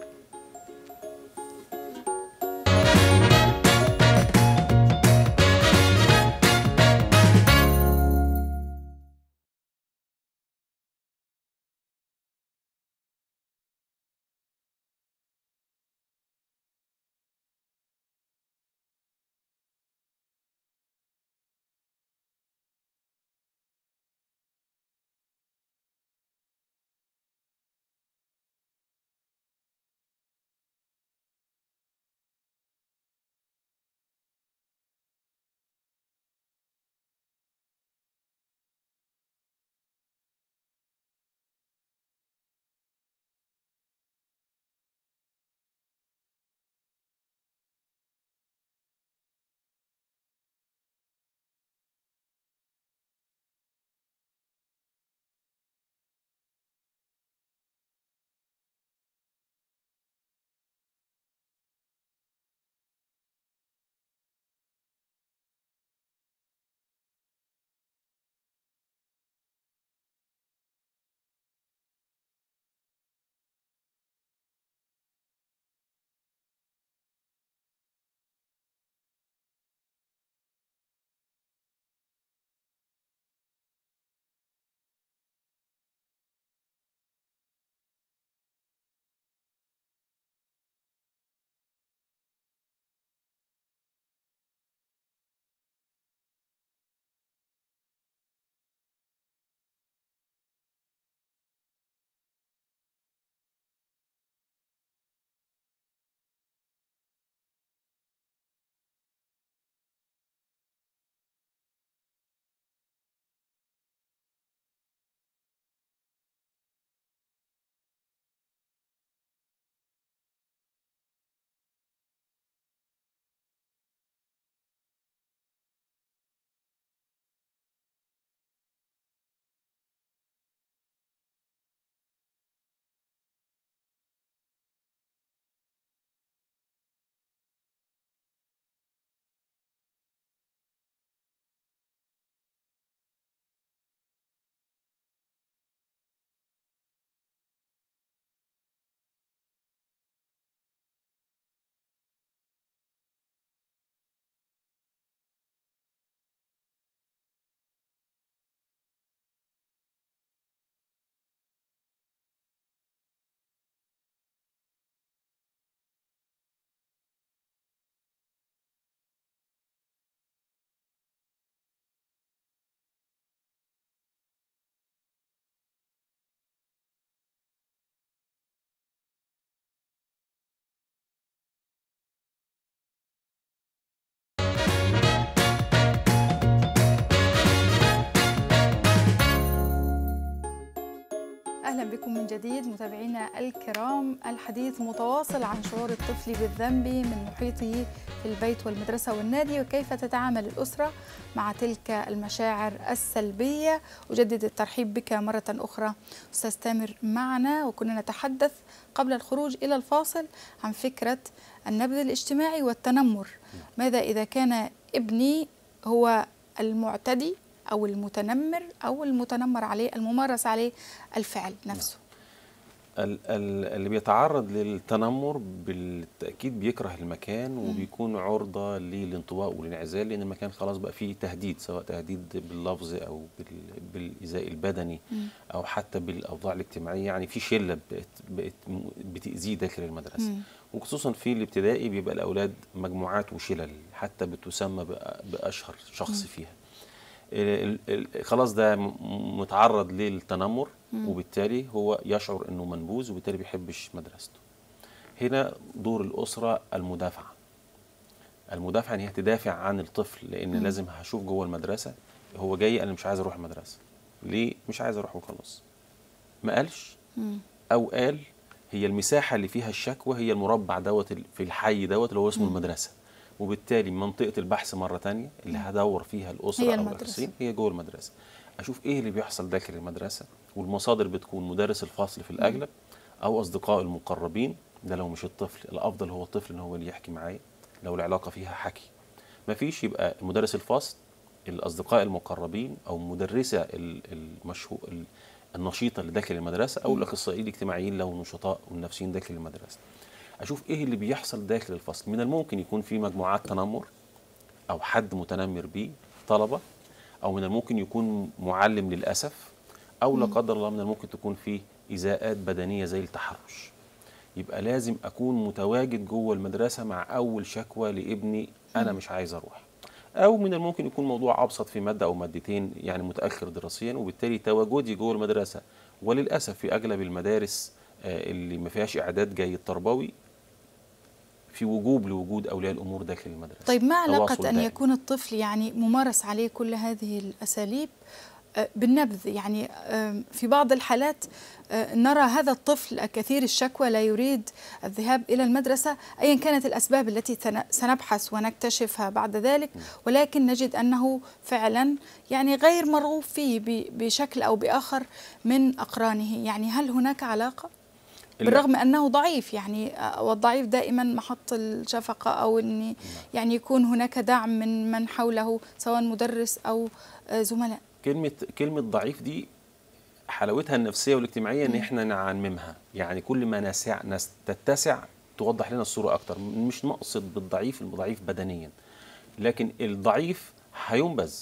بكم من جديد متابعينا الكرام الحديث متواصل عن شعور الطفل بالذنب من محيطه في البيت والمدرسة والنادي وكيف تتعامل الأسرة مع تلك المشاعر السلبية أجدد الترحيب بك مرة أخرى أستاذ تامر معنا وكنا نتحدث قبل الخروج إلى الفاصل عن فكرة النبذ الاجتماعي والتنمر ماذا إذا كان ابني هو المعتدي أو المتنمر أو المتنمر عليه الممارس عليه الفعل نعم. نفسه
اللي بيتعرض للتنمر بالتأكيد بيكره المكان وبيكون عرضة للانطواء والانعزال لأن المكان خلاص بقى فيه تهديد سواء تهديد باللفظ أو بالإيذاء البدني أو حتى بالأوضاع الاجتماعية يعني في شلة بقت, بقت بتأذيه داخل المدرسة وخصوصا في الابتدائي بيبقى الأولاد مجموعات وشلل حتى بتسمى بأشهر شخص فيها خلاص ده متعرض للتنمر وبالتالي هو يشعر انه منبوذ وبالتالي بيحبش مدرسته هنا دور الاسره المدافعه المدافعه ان هي تدافع عن الطفل لان م. لازم هشوف جوه المدرسه هو جاي انا مش عايز اروح المدرسه ليه مش عايز اروح وخلاص ما قالش م. او قال هي المساحه اللي فيها الشكوى هي المربع دوت في الحي دوت اللي هو اسمه م. المدرسه وبالتالي منطقه البحث مره ثانيه اللي هدور فيها الاسره هي المدرسة. او الاسرين هي جوه المدرسه اشوف ايه اللي بيحصل داخل المدرسه والمصادر بتكون مدرس الفصل في الاغلب او أصدقاء المقربين ده لو مش الطفل الافضل هو الطفل ان هو اللي يحكي معايا لو العلاقه فيها حكي مفيش يبقى مدرس الفصل الاصدقاء المقربين او مدرسه المشهور النشيطه اللي داخل المدرسه او الاخصائيين الاجتماعيين لو نشطاء والنفسيين داخل المدرسه اشوف ايه اللي بيحصل داخل الفصل من الممكن يكون في مجموعات تنمر او حد متنمر بيه طلبه او من الممكن يكون معلم للاسف او لا قدر الله من الممكن تكون في ايذاءات بدنيه زي التحرش يبقى لازم اكون متواجد جوه المدرسه مع اول شكوى لابني انا مش عايز اروح او من الممكن يكون موضوع ابسط في ماده او مادتين يعني متاخر دراسيا وبالتالي تواجدي جوه المدرسه وللاسف في اغلب المدارس آه، اللي ما فيهاش اعداد جيد تربوي في وجوب لوجود أولياء الأمور داخل المدرسة طيب ما علاقة أن يكون
الطفل يعني ممارس عليه كل هذه الأساليب آه، بالنبذ يعني في بعض الحالات آه، نرى هذا الطفل كثير الشكوى لا يريد الذهاب إلى المدرسة أيا كانت الأسباب التي سنبحث ونكتشفها بعد ذلك ولكن نجد أنه فعلا يعني غير مرغوب فيه بشكل أو بآخر من أقرانه يعني هل هناك علاقة؟ بالرغم انه ضعيف يعني والضعيف دائما محط الشفقه او ان نعم. يعني يكون هناك دعم من من حوله سواء مدرس او آه، زملاء
كلمه كلمه ضعيف دي حلاوتها النفسيه والاجتماعيه ان احنا نعممها يعني كل ما نسع تتسع توضح لنا الصوره اكتر مش نقصد بالضعيف المضعيف بدنيا لكن الضعيف هينبذ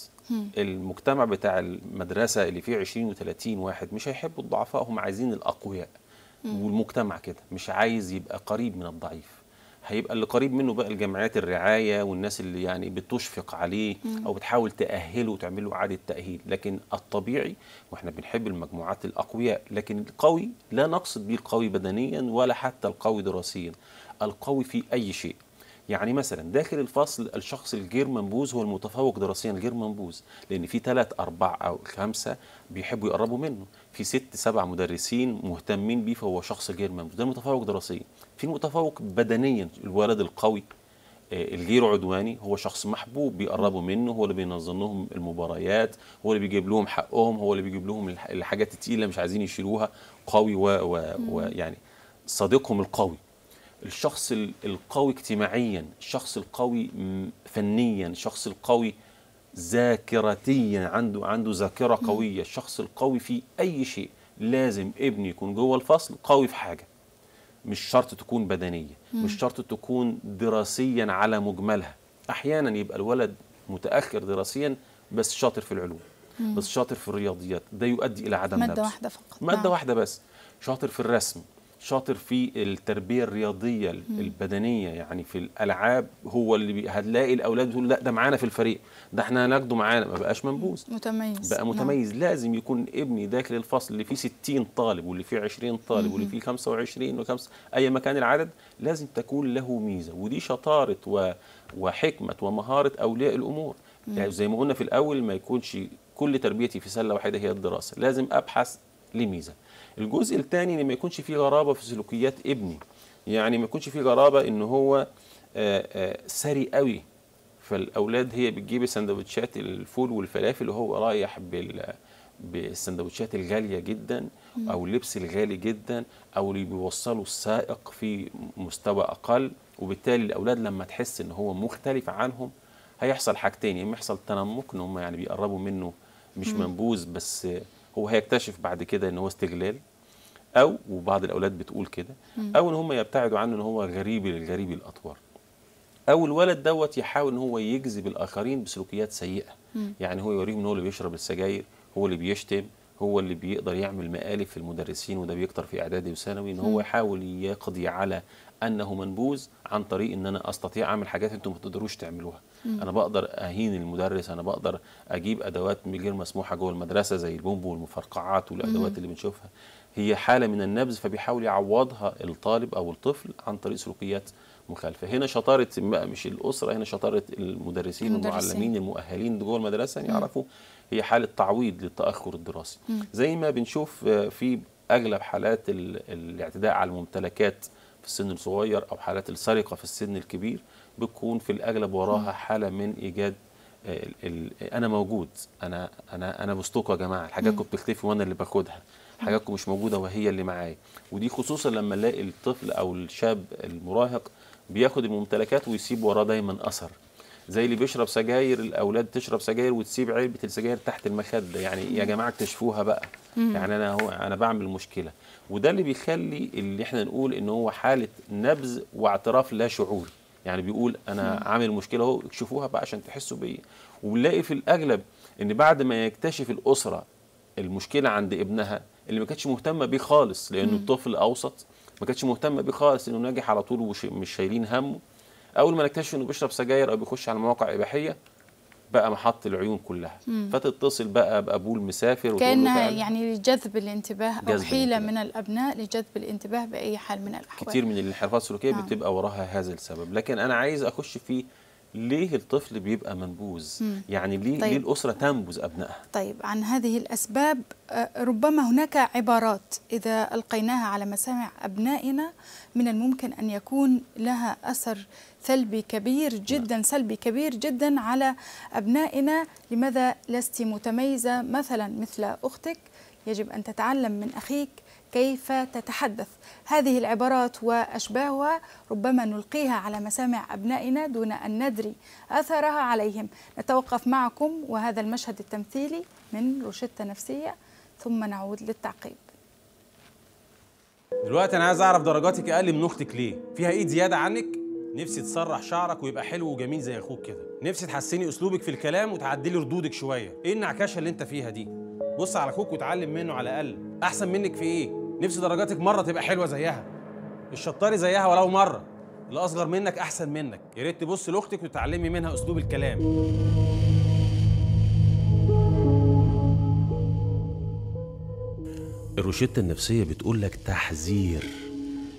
المجتمع بتاع المدرسه اللي فيه 20 و30 واحد مش هيحبوا الضعفاء هم عايزين الاقوياء
والمجتمع
كده مش عايز يبقى قريب من الضعيف هيبقى اللي قريب منه بقى الجمعيات الرعايه والناس اللي يعني بتشفق عليه او بتحاول تاهله وتعمل له اعاده تاهيل لكن الطبيعي واحنا بنحب المجموعات الاقوياء لكن القوي لا نقصد به القوي بدنيا ولا حتى القوي دراسيا القوي في اي شيء يعني مثلا داخل الفصل الشخص الغير منبوذ هو المتفوق دراسيا غير منبوذ لان في ثلاث اربع او خمسه بيحبوا يقربوا منه في ست سبع مدرسين مهتمين بيه فهو شخص غير منبوذ ده المتفوق دراسيا في المتفوق بدنيا الولد القوي آه، الغير عدواني هو شخص محبوب بيقربوا منه هو اللي بينظم لهم المباريات هو اللي بيجيب لهم حقهم هو اللي بيجيب لهم الحاجات التقيله مش عايزين يشيلوها قوي ويعني و... و... يعني صديقهم القوي الشخص القوي اجتماعيا الشخص القوي فنيا الشخص القوي ذاكرتيا عنده عنده ذاكره قويه الشخص القوي في اي شيء لازم ابني يكون جوه الفصل قوي في حاجه مش شرط تكون بدنيه مش شرط تكون دراسيا على مجملها احيانا يبقى الولد متاخر دراسيا بس شاطر في العلوم بس شاطر في الرياضيات ده يؤدي الى عدم ماده واحده
فقط ماده نعم.
واحده بس شاطر في الرسم شاطر في التربيه الرياضيه البدنيه يعني في الالعاب هو اللي هتلاقي الاولاد بتقول لا ده معانا في الفريق ده احنا هناخده معانا ما بقاش منبوز
متميز بقى نعم. متميز
نعم. لازم يكون ابني داخل الفصل اللي فيه 60 طالب واللي فيه 20 طالب واللي فيه 25 وخمس اي مكان العدد لازم تكون له ميزه ودي شطاره و... وحكمه ومهاره اولياء الامور يعني زي ما قلنا في الاول ما يكونش كل تربيتي في سله واحده هي الدراسه لازم ابحث لميزه الجزء الثاني ان ما يكونش فيه غرابه في سلوكيات ابني يعني ما يكونش فيه غرابه ان هو آه، آه، سري قوي فالاولاد هي بتجيب سندوتشات الفول والفلافل وهو رايح بال بالسندوتشات الغاليه جدا او اللبس الغالي جدا او اللي بيوصله السائق في مستوى اقل وبالتالي الاولاد لما تحس ان هو مختلف عنهم هيحصل حاجتين يا اما يحصل تنمق ان هم يعني بيقربوا منه مش منبوذ بس هو هيكتشف بعد كده ان هو استغلال او وبعض الاولاد بتقول كده او ان هم يبتعدوا عنه ان هو غريب للغريب الاطوار او الولد دوت يحاول ان هو يجذب الاخرين بسلوكيات سيئه يعني هو يوريهم ان هو اللي بيشرب السجاير هو اللي بيشتم هو اللي بيقدر يعمل مقالب في المدرسين وده بيكتر في اعدادي وثانوي ان هو يحاول يقضي على انه منبوذ عن طريق ان انا استطيع اعمل حاجات انتم ما تقدروش تعملوها انا بقدر اهين المدرس انا بقدر اجيب ادوات غير مسموحه جوه المدرسه زي البومبو والمفرقعات والادوات اللي بنشوفها هي حاله من النبذ فبيحاول يعوضها الطالب او الطفل عن طريق سلوكيات مخالفه هنا شطاره مش الاسره هنا شطاره المدرسين والمعلمين المؤهلين جوه المدرسه ان يعرفوا هي حاله تعويض للتاخر الدراسي زي ما بنشوف آه، في اغلب حالات الاعتداء على الممتلكات في السن الصغير او حالات السرقه في السن الكبير بتكون في الاغلب وراها حاله من ايجاد الـ آه، الـ انا موجود انا انا انا وسطكم يا جماعه حاجاتكم بتختفي وانا اللي باخدها حاجاتكم مش موجوده وهي اللي معايا ودي خصوصا لما الاقي الطفل او الشاب المراهق بياخد الممتلكات ويسيب وراه دايما اثر زي اللي بيشرب سجاير الاولاد تشرب سجاير وتسيب علبه السجاير تحت المخده يعني يا جماعه اكتشفوها بقى يعني انا هو انا بعمل مشكله وده اللي بيخلي اللي احنا نقول ان هو حاله نبذ واعتراف لا شعوري يعني بيقول انا عامل مشكله اهو اكشفوها بقى عشان تحسوا بيا وبنلاقي في الاغلب ان بعد ما يكتشف الاسره المشكله عند ابنها اللي ما كانتش مهتمه بيه خالص لانه الطفل اوسط ما كانتش مهتمه بيه خالص انه ناجح على طول ومش شايلين همه اول ما نكتشف انه بيشرب سجاير او بيخش على مواقع اباحيه بقى محط العيون كلها مم. فتتصل بقى بابوه المسافر كانها
يعني لجذب الانتباه او جذب حيله الانتباه. من الابناء لجذب الانتباه باي حال من الاحوال كتير
من الانحرافات السلوكيه نعم. بتبقى وراها هذا السبب لكن انا عايز اخش في ليه الطفل بيبقى منبوذ يعني ليه, طيب. ليه الاسره تنبذ ابنائها
طيب عن هذه الاسباب آه، ربما هناك عبارات اذا القيناها على مسامع ابنائنا من الممكن ان يكون لها اثر سلبي كبير جدا نعم. سلبي كبير جدا على أبنائنا لماذا لست متميزة مثلا مثل أختك يجب أن تتعلم من أخيك كيف تتحدث هذه العبارات وأشباهها ربما نلقيها على مسامع أبنائنا دون أن ندري أثرها عليهم نتوقف معكم وهذا المشهد التمثيلي من روشتة نفسية ثم نعود للتعقيب
دلوقتي أنا عايز أعرف درجاتك أقل من أختك ليه؟ فيها إيد زيادة عنك؟ نفسي تسرح شعرك ويبقى حلو وجميل زي اخوك كده نفسي تحسني اسلوبك في الكلام وتعدلي ردودك شويه ايه النعكشه اللي انت فيها دي بص على اخوك وتعلم منه على الاقل احسن منك في ايه نفسي درجاتك مره تبقى حلوه زيها الشطاري زيها ولو مره اللي اصغر منك احسن منك يا ريت تبص لاختك وتتعلمي منها اسلوب الكلام الروشته النفسيه بتقول لك تحذير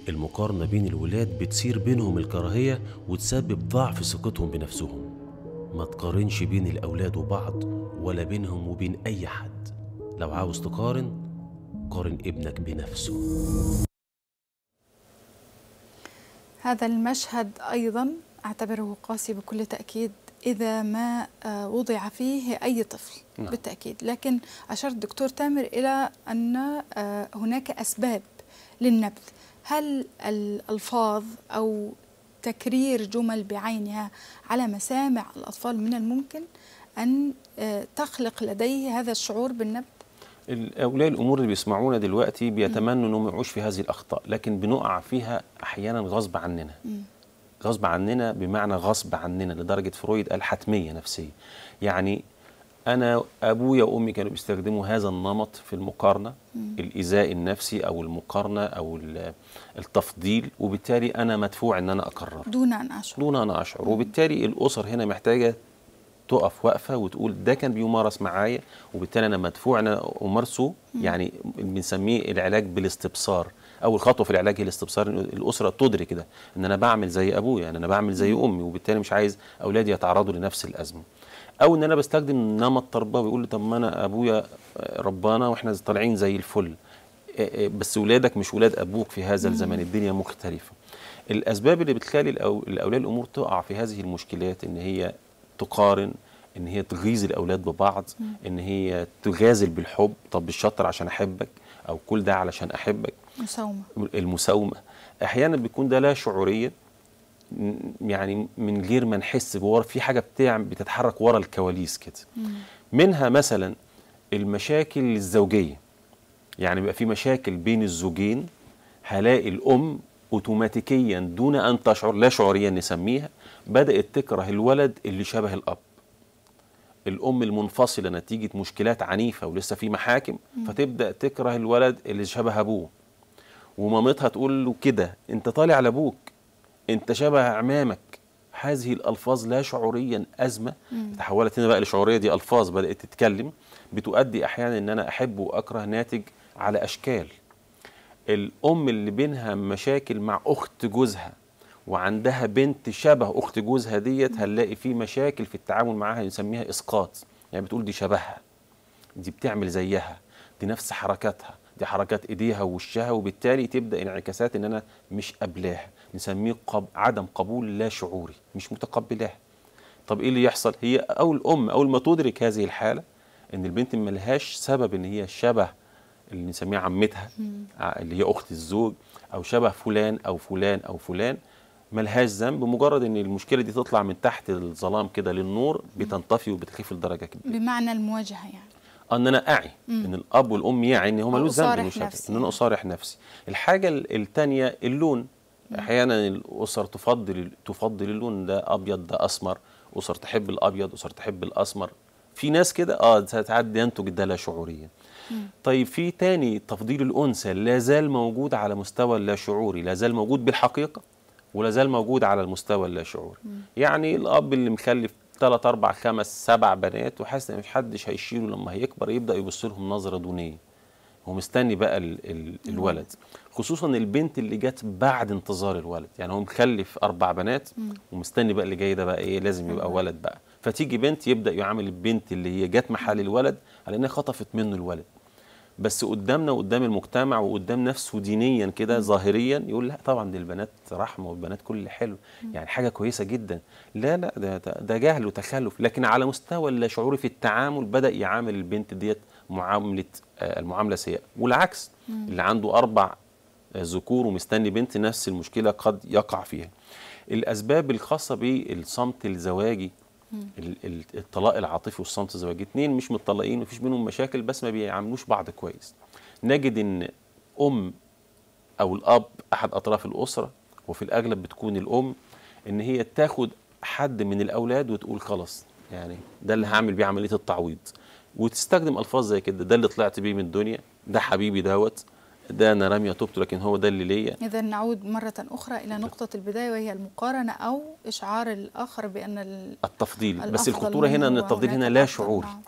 المقارنة بين الولاد بتصير بينهم الكراهية وتسبب ضعف ثقتهم بنفسهم ما تقارنش بين الأولاد وبعض ولا بينهم وبين أي حد لو عاوز تقارن قارن ابنك بنفسه
هذا المشهد أيضا أعتبره قاسي بكل تأكيد إذا ما آه، وضع فيه أي طفل نعم. بالتأكيد لكن أشار الدكتور تامر إلى أن آه، هناك أسباب للنبذ هل الألفاظ أو تكرير جمل بعينها على مسامع الأطفال من الممكن أن آه، تخلق لديه هذا الشعور بالنبذ؟
أولياء الأمور اللي بيسمعونا دلوقتي بيتمنوا أنهم يقعوش في هذه الأخطاء لكن بنقع فيها أحيانا غصب عننا غصب عننا بمعنى غصب عننا لدرجة فرويد قال حتمية نفسية يعني انا ابويا وامي كانوا بيستخدموا هذا النمط في المقارنه الايذاء النفسي او المقارنه او التفضيل وبالتالي انا مدفوع ان انا اكرر
دون ان اشعر
دون ان اشعر وبالتالي الاسر هنا محتاجه تقف واقفه وتقول ده كان بيمارس معايا وبالتالي انا مدفوع ان انا امارسه يعني بنسميه العلاج بالاستبصار اول خطوه في العلاج هي الاستبصار الاسره تدرك ده ان انا بعمل زي ابويا يعني انا بعمل زي امي وبالتالي مش عايز اولادي يتعرضوا لنفس الازمه او ان انا بستخدم نمط تربوي بيقول لي طب ما انا ابويا ربانا واحنا طالعين زي الفل آه، آه، بس ولادك مش ولاد ابوك في هذا الزمن الدنيا مختلفه الاسباب اللي بتخلي الاولياء الامور تقع في هذه المشكلات ان هي تقارن ان هي تغيظ الاولاد ببعض ان هي تغازل بالحب طب بالشطر عشان احبك او كل ده علشان احبك مساومه المساومه احيانا بيكون ده لا شعوريه يعني من غير ما نحس بورا في حاجه بتعمل بتتحرك ورا الكواليس كده منها مثلا المشاكل الزوجيه يعني بيبقى في مشاكل بين الزوجين هلاقي الام اوتوماتيكيا دون ان تشعر لا شعوريا نسميها بدات تكره الولد اللي شبه الاب الام المنفصله نتيجه مشكلات عنيفه ولسه في محاكم فتبدا تكره الولد اللي شبه ابوه ومامتها تقول له كده انت طالع لابوك انت شبه عمامك هذه الالفاظ لا شعوريا ازمه تحولت هنا بقى لشعوريه دي الفاظ بدات تتكلم بتؤدي احيانا ان انا احب واكره ناتج على اشكال الام اللي بينها مشاكل مع اخت جوزها وعندها بنت شبه اخت جوزها ديت هنلاقي في مشاكل في التعامل معاها نسميها اسقاط يعني بتقول دي شبهها دي بتعمل زيها دي نفس حركاتها دي حركات ايديها ووشها وبالتالي تبدا انعكاسات ان انا مش قبلاها نسميه قب... عدم قبول لا شعوري مش متقبلاه طب ايه اللي يحصل هي او الام اول ما تدرك هذه الحاله ان البنت ملهاش سبب ان هي شبه اللي نسميها عمتها اللي هي اخت الزوج او شبه فلان او فلان او فلان ملهاش ذنب مجرد ان المشكله دي تطلع من تحت الظلام كده للنور بتنطفي وبتخف لدرجه
كبيره بمعنى المواجهه يعني
ان انا اعي ان الاب والام يعي ان هما له ذنب مش ان انا اصارح نفسي الحاجه الثانيه اللون احيانا الاسر تفضل تفضل اللون ده ابيض ده اسمر اسر تحب الابيض اسر تحب الاسمر في ناس كده اه ستعدي ينتج ده لا شعوريا طيب في تاني تفضيل الانثى لا زال موجود على مستوى اللا شعوري لا زال موجود بالحقيقه ولا زال موجود على المستوى اللا شعوري يعني الاب اللي مخلف ثلاث اربع خمس سبع بنات وحاسس ان محدش حدش هيشيله لما هيكبر يبدا يبص لهم نظره دونيه ومستني بقى الولد خصوصا البنت اللي جت بعد انتظار الولد يعني هو مخلف اربع بنات ومستني بقى اللي جاي ده بقى ايه لازم يبقى ولد بقى فتيجي بنت يبدا يعامل البنت اللي هي جت محل الولد على انها خطفت منه الولد بس قدامنا وقدام المجتمع وقدام نفسه دينيا كده ظاهريا يقول لا طبعا دي البنات رحمه والبنات كل حلو يعني حاجه كويسه جدا لا لا ده ده جهل وتخلف لكن على مستوى اللاشعوري في التعامل بدا يعامل البنت ديت معامله آه، المعامله سيئه والعكس اللي عنده اربع ذكور ومستني بنت نفس المشكله قد يقع فيها الاسباب الخاصه بالصمت الزواجي الطلاق العاطفي والصمت الزواجي اثنين مش متطلقين مفيش بينهم مشاكل بس ما بيعاملوش بعض كويس نجد ان ام او الاب احد اطراف الاسره وفي الاغلب بتكون الام ان هي تاخد حد من الاولاد وتقول خلاص يعني ده اللي هعمل بيه عمليه التعويض وتستخدم الفاظ زي كده ده اللي طلعت بيه من الدنيا ده حبيبي دوت ده انا راميه طوبته لكن هو ده اللي ليا
اذا نعود مره اخرى الى نقطه البدايه وهي المقارنه او اشعار الاخر بان
التفضيل بس الخطوره هنا ان التفضيل هنا لا شعوري نعم.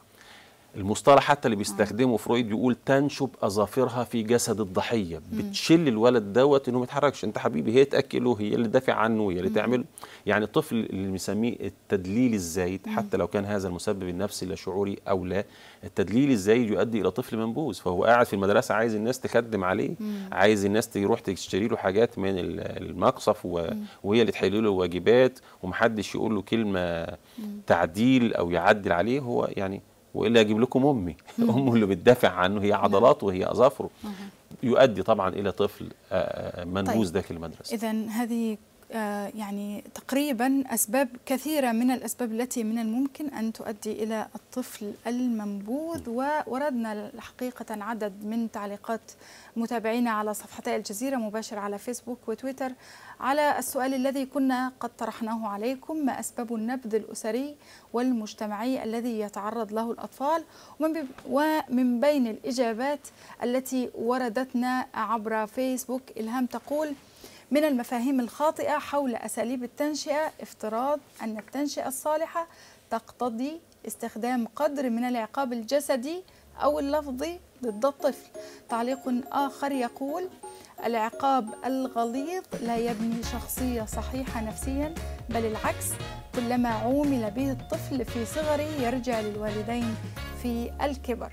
المصطلح حتى اللي بيستخدمه فرويد يقول تنشب اظافرها في جسد الضحيه بتشل الولد دوت انه ما يتحركش انت حبيبي هي تاكله هي اللي تدافع عنه هي اللي تعمل يعني الطفل اللي بنسميه التدليل الزايد حتى لو كان هذا المسبب النفسي لا شعوري او لا التدليل الزايد يؤدي الى طفل منبوذ فهو قاعد في المدرسه عايز الناس تخدم عليه عايز الناس تروح تشتري له حاجات من المقصف وهي اللي تحل له واجبات ومحدش يقول له كلمه تعديل او يعدل عليه هو يعني والا اجيب لكم امي امه اللي بتدافع عنه هي عضلاته وهي اظافره يؤدي طبعا الى طفل آه، آه، منبوذ طيب. داخل المدرسه اذا
هذه آه، يعني تقريبا أسباب كثيرة من الأسباب التي من الممكن أن تؤدي إلى الطفل المنبوذ ووردنا حقيقة عدد من تعليقات متابعينا على صفحتي الجزيرة مباشر على فيسبوك وتويتر على السؤال الذي كنا قد طرحناه عليكم ما أسباب النبذ الأسري والمجتمعي الذي يتعرض له الأطفال ومن بين الإجابات التي وردتنا عبر فيسبوك إلهام تقول من المفاهيم الخاطئة حول أساليب التنشئة افتراض أن التنشئة الصالحة تقتضي استخدام قدر من العقاب الجسدي أو اللفظي ضد الطفل تعليق آخر يقول العقاب الغليظ لا يبني شخصية صحيحة نفسيا بل العكس كلما عومل به الطفل في صغره يرجع للوالدين في الكبر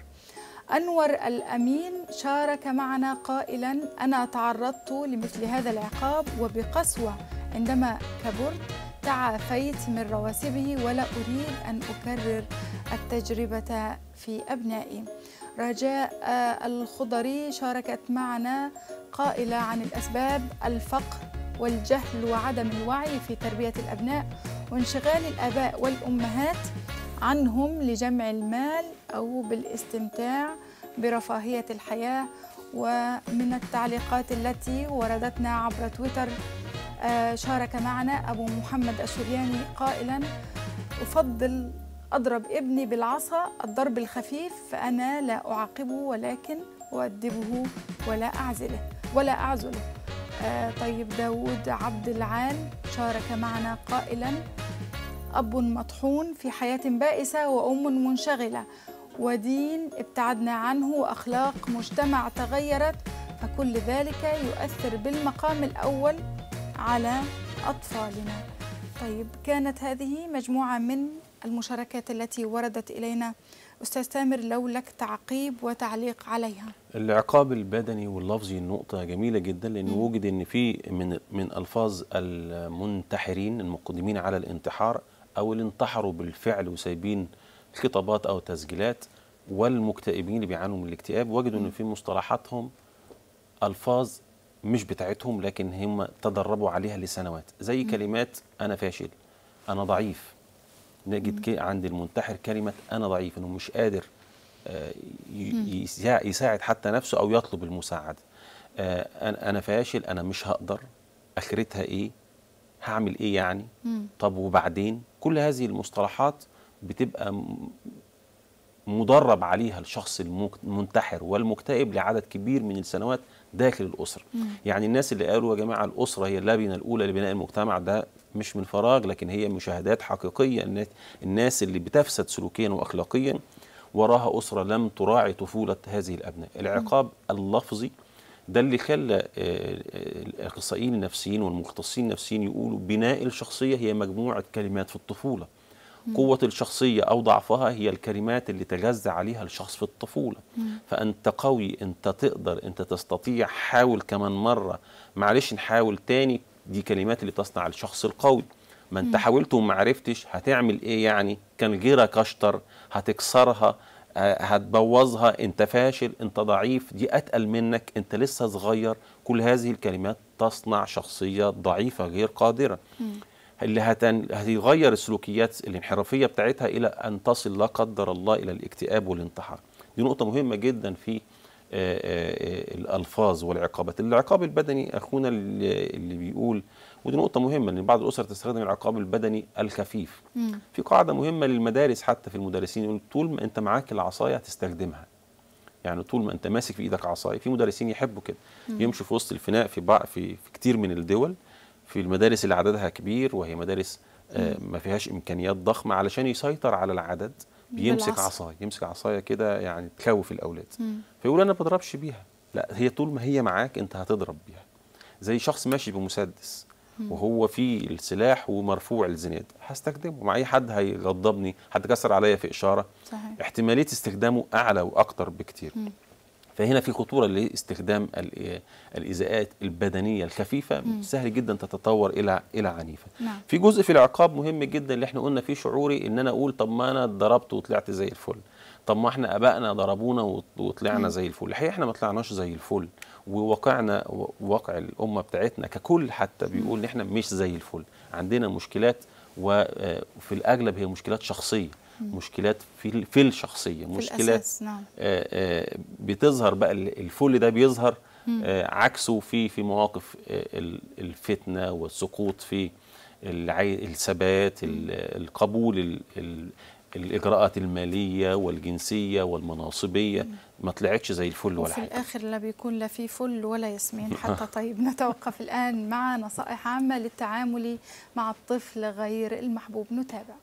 أنور الأمين شارك معنا قائلا أنا تعرضت لمثل هذا العقاب وبقسوة عندما كبرت تعافيت من رواسبه ولا أريد أن أكرر التجربة في أبنائي رجاء الخضري شاركت معنا قائلة عن الأسباب الفقر والجهل وعدم الوعي في تربية الأبناء وانشغال الآباء والأمهات عنهم لجمع المال أو بالاستمتاع برفاهية الحياة ومن التعليقات التي وردتنا عبر تويتر آه، شارك معنا أبو محمد الشرياني قائلا أفضل أضرب ابني بالعصا الضرب الخفيف فأنا لا أعاقبه ولكن أؤدبه ولا أعزله ولا أعزله آه، طيب داود عبد العال شارك معنا قائلا أب مطحون في حياة بائسة وأم منشغلة ودين ابتعدنا عنه وأخلاق مجتمع تغيرت فكل ذلك يؤثر بالمقام الأول على أطفالنا طيب كانت هذه مجموعة من المشاركات التي وردت إلينا أستاذ تامر لو لك تعقيب وتعليق عليها
العقاب البدني واللفظي النقطة جميلة جدا لأنه وجد أن في من من ألفاظ المنتحرين المقدمين على الانتحار أو اللي انتحروا بالفعل وسايبين خطابات أو تسجيلات والمكتئبين اللي بيعانوا من الاكتئاب وجدوا أن في مصطلحاتهم ألفاظ مش بتاعتهم لكن هم تدربوا عليها لسنوات زي كلمات أنا فاشل أنا ضعيف نجد عند المنتحر كلمة أنا ضعيف إنه مش قادر آه، يساعد حتى نفسه أو يطلب المساعدة آه، أنا فاشل أنا مش هقدر آخرتها إيه هعمل ايه يعني مم. طب وبعدين كل هذه المصطلحات بتبقى مدرب عليها الشخص المنتحر والمكتئب لعدد كبير من السنوات داخل الأسرة مم. يعني الناس اللي قالوا يا جماعة الأسرة هي اللبنة الأولى لبناء المجتمع ده مش من فراغ لكن هي مشاهدات حقيقية الناس اللي بتفسد سلوكيا وأخلاقيا وراها أسرة لم تراعي طفولة هذه الأبناء العقاب اللفظي ده اللي خلى آه، آه، الاخصائيين النفسيين والمختصين النفسيين يقولوا بناء الشخصيه هي مجموعه كلمات في الطفوله مم. قوة الشخصية أو ضعفها هي الكلمات اللي تغذى عليها الشخص في الطفولة مم. فأنت قوي أنت تقدر أنت تستطيع حاول كمان مرة معلش نحاول تاني دي كلمات اللي تصنع الشخص القوي ما انت حاولت وما عرفتش هتعمل ايه يعني كان غيرك اشطر هتكسرها هتبوظها انت فاشل انت ضعيف دي اتقل منك انت لسه صغير كل هذه الكلمات تصنع شخصيه ضعيفه غير قادره م. اللي هتن... هيغير السلوكيات الانحرافيه بتاعتها الى ان تصل لا قدر الله الى الاكتئاب والانتحار دي نقطه مهمه جدا في آه، آه، آه، الالفاظ والعقابات العقاب البدني اخونا اللي بيقول ودي نقطه مهمه ان بعض الاسر تستخدم العقاب البدني الخفيف مم. في قاعده مهمه للمدارس حتى في المدرسين يقول طول ما انت معاك العصايه هتستخدمها يعني طول ما انت ماسك في ايدك عصايه في مدرسين يحبوا كده يمشوا في وسط الفناء في بعض في, في كتير من الدول في المدارس اللي عددها كبير وهي مدارس ما فيهاش امكانيات ضخمه علشان يسيطر على العدد بيمسك عصايه يمسك عصايه كده يعني تخوف الاولاد مم. فيقول انا ما بضربش بيها لا هي طول ما هي معاك انت هتضرب بيها زي شخص ماشي بمسدس وهو في السلاح ومرفوع الزناد هستخدمه مع اي حد هيغضبني حد كسر عليا في اشاره صحيح. احتماليه استخدامه اعلى واكتر بكتير مم. فهنا في خطوره لاستخدام الايذاءات البدنيه الخفيفه مم. سهل جدا تتطور الى الى عنيفه نعم. في جزء في العقاب مهم جدا اللي احنا قلنا فيه شعوري ان انا اقول طب ما انا اتضربت وطلعت زي الفل طب ما احنا ابائنا ضربونا وطلعنا زي الفل الحقيقه احنا ما طلعناش زي الفل وواقعنا واقع الامه بتاعتنا ككل حتى بيقول ان احنا مش زي الفل عندنا مشكلات وفي آه، الاغلب هي مشكلات شخصيه مشكلات في في الشخصيه في مشكلات الأساس. نعم. آه، آه، بتظهر بقى الفل ده بيظهر آه، عكسه في في مواقف الفتنه والسقوط في الثبات القبول الاجراءات الماليه والجنسيه والمناصبيه ما طلعتش زي الفل ولا حاجه في
الاخر لا بيكون لا في فل ولا ياسمين *laughs* حتى طيب نتوقف الان مع نصائح عامه للتعامل مع الطفل غير المحبوب نتابع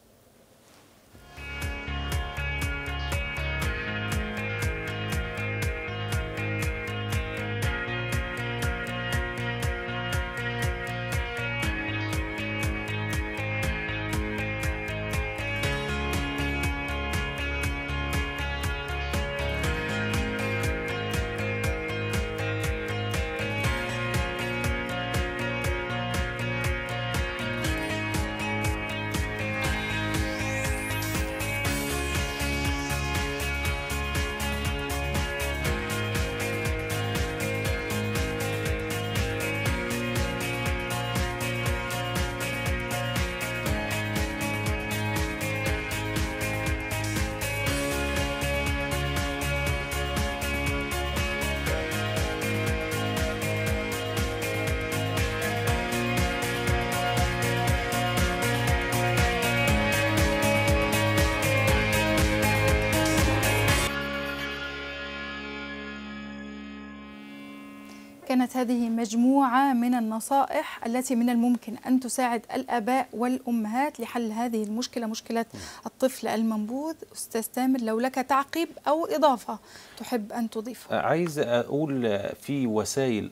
كانت هذه مجموعة من النصائح التي من الممكن أن تساعد الآباء والأمهات لحل هذه المشكلة مشكلة الطفل المنبوذ أستاذ تامر لو لك تعقيب أو إضافة تحب أن تضيفها
أه، عايز أقول في وسائل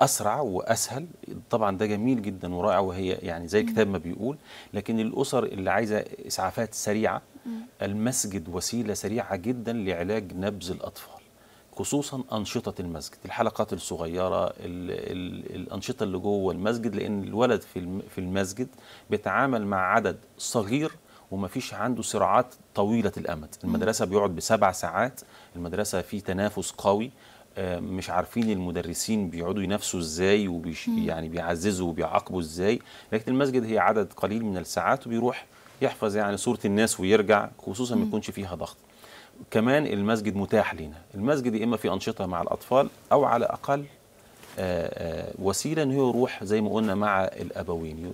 أسرع وأسهل طبعا ده جميل جدا ورائع وهي يعني زي الكتاب ما بيقول لكن الأسر اللي عايزة إسعافات سريعة المسجد وسيلة سريعة جدا لعلاج نبز الأطفال خصوصا أنشطة المسجد الحلقات الصغيرة الـ الـ الأنشطة اللي جوه المسجد لأن الولد في المسجد بيتعامل مع عدد صغير وما فيش عنده صراعات طويلة الأمد المدرسة بيقعد بسبع ساعات المدرسة في تنافس قوي آه، مش عارفين المدرسين بيقعدوا ينافسوا ازاي وبيش يعني بيعززوا وبيعاقبوا ازاي لكن المسجد هي عدد قليل من الساعات وبيروح يحفظ يعني صورة الناس ويرجع خصوصا ما يكونش فيها ضغط كمان المسجد متاح لينا المسجد يا اما في انشطه مع الاطفال او على أقل آه، آه، وسيله ان هو يروح زي ما قلنا مع الابوين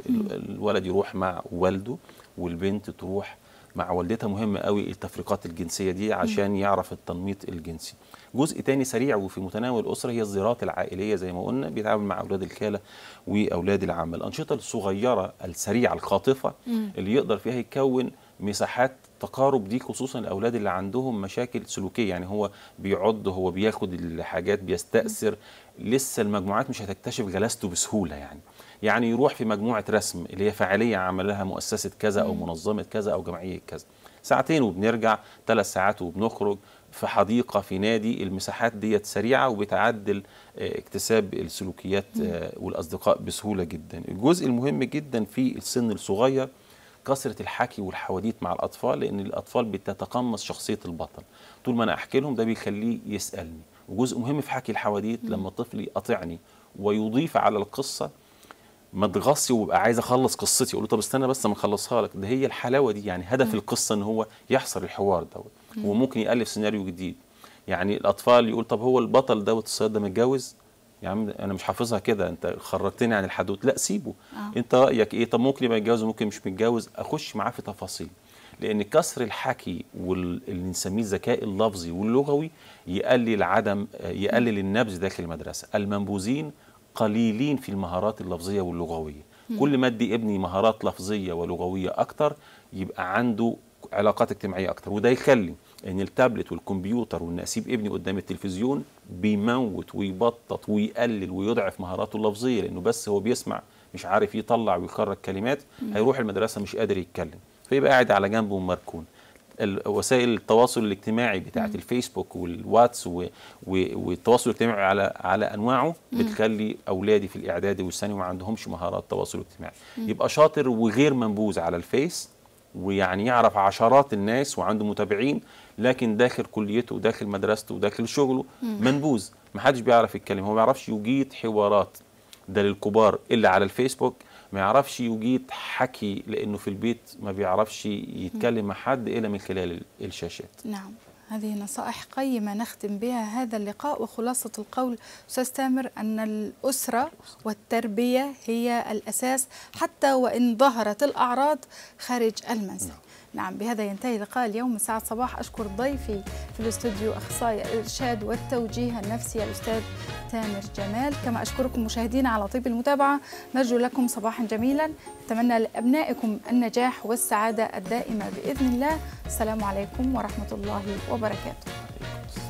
الولد يروح مع والده والبنت تروح مع والدتها مهم قوي التفريقات الجنسيه دي عشان يعرف التنميط الجنسي جزء تاني سريع وفي متناول الاسره هي الزيارات العائليه زي ما قلنا بيتعامل مع اولاد الكالة واولاد العم الانشطه الصغيره السريعه القاطفه اللي يقدر فيها يكون مساحات التقارب دي خصوصا الاولاد اللي عندهم مشاكل سلوكيه يعني هو بيعض هو بياخد الحاجات بيستاثر لسه المجموعات مش هتكتشف غلاسته بسهوله يعني يعني يروح في مجموعه رسم اللي هي فعاليه عملها مؤسسه كذا او منظمه كذا او جمعيه كذا ساعتين وبنرجع ثلاث ساعات وبنخرج في حديقة في نادي المساحات ديت سريعة وبتعدل آه، اكتساب السلوكيات آه، والأصدقاء بسهولة جدا الجزء المهم جدا في السن الصغير كثره الحكي والحواديت مع الاطفال لان الاطفال بتتقمص شخصيه البطل طول ما انا احكي لهم ده بيخليه يسالني وجزء مهم في حكي الحواديت لما طفل يقاطعني ويضيف على القصه ما تغصي وابقى عايز اخلص قصتي اقول له طب استنى بس ما اخلصها لك ده هي الحلاوه دي يعني هدف مم. القصه ان هو يحصر الحوار دوت وممكن يالف سيناريو جديد يعني الاطفال يقول طب هو البطل دوت الصياد ده متجوز يا عم انا مش حافظها كده انت خرجتني عن الحدود لا سيبه آه. انت رايك ايه طب ممكن يبقى يتجوز ممكن مش متجوز اخش معاه في تفاصيل لان كسر الحكي واللي نسميه الذكاء اللفظي واللغوي يقلل عدم يقلل النبذ داخل المدرسه المنبوذين قليلين في المهارات اللفظيه واللغويه م. كل ما ادي ابني مهارات لفظيه ولغويه اكتر يبقى عنده علاقات اجتماعيه اكتر وده يخلي ان التابلت والكمبيوتر وان اسيب ابني قدام التلفزيون بيموت ويبطط ويقلل ويضعف مهاراته اللفظيه لانه بس هو بيسمع مش عارف يطلع ويخرج كلمات هيروح المدرسه مش قادر يتكلم فيبقى قاعد على جنبه مركون وسائل التواصل الاجتماعي بتاعت الفيسبوك والواتس و... و... والتواصل الاجتماعي على على انواعه بتخلي اولادي في الاعدادي والثانوي ما عندهمش مهارات تواصل اجتماعي يبقى شاطر وغير منبوذ على الفيس ويعني يعرف عشرات الناس وعنده متابعين لكن داخل كليته وداخل مدرسته وداخل شغله منبوذ ما حدش بيعرف يتكلم هو ما يعرفش يجيد حوارات ده للكبار اللي على الفيسبوك ما يعرفش يجيد حكي لانه في البيت ما بيعرفش يتكلم مع حد الا من خلال الشاشات
نعم هذه نصائح قيمة نختم بها هذا اللقاء وخلاصة القول أستاذ تامر أن الأسرة والتربية هي الأساس حتى وإن ظهرت الأعراض خارج المنزل نعم. نعم بهذا ينتهي لقاء اليوم من ساعة صباح أشكر ضيفي في الاستوديو أخصائي الإرشاد والتوجيه النفسي الأستاذ تامر جمال كما أشكركم مشاهدينا على طيب المتابعة نرجو لكم صباحا جميلا نتمنى لأبنائكم النجاح والسعادة الدائمة بإذن الله السلام عليكم ورحمة الله وبركاته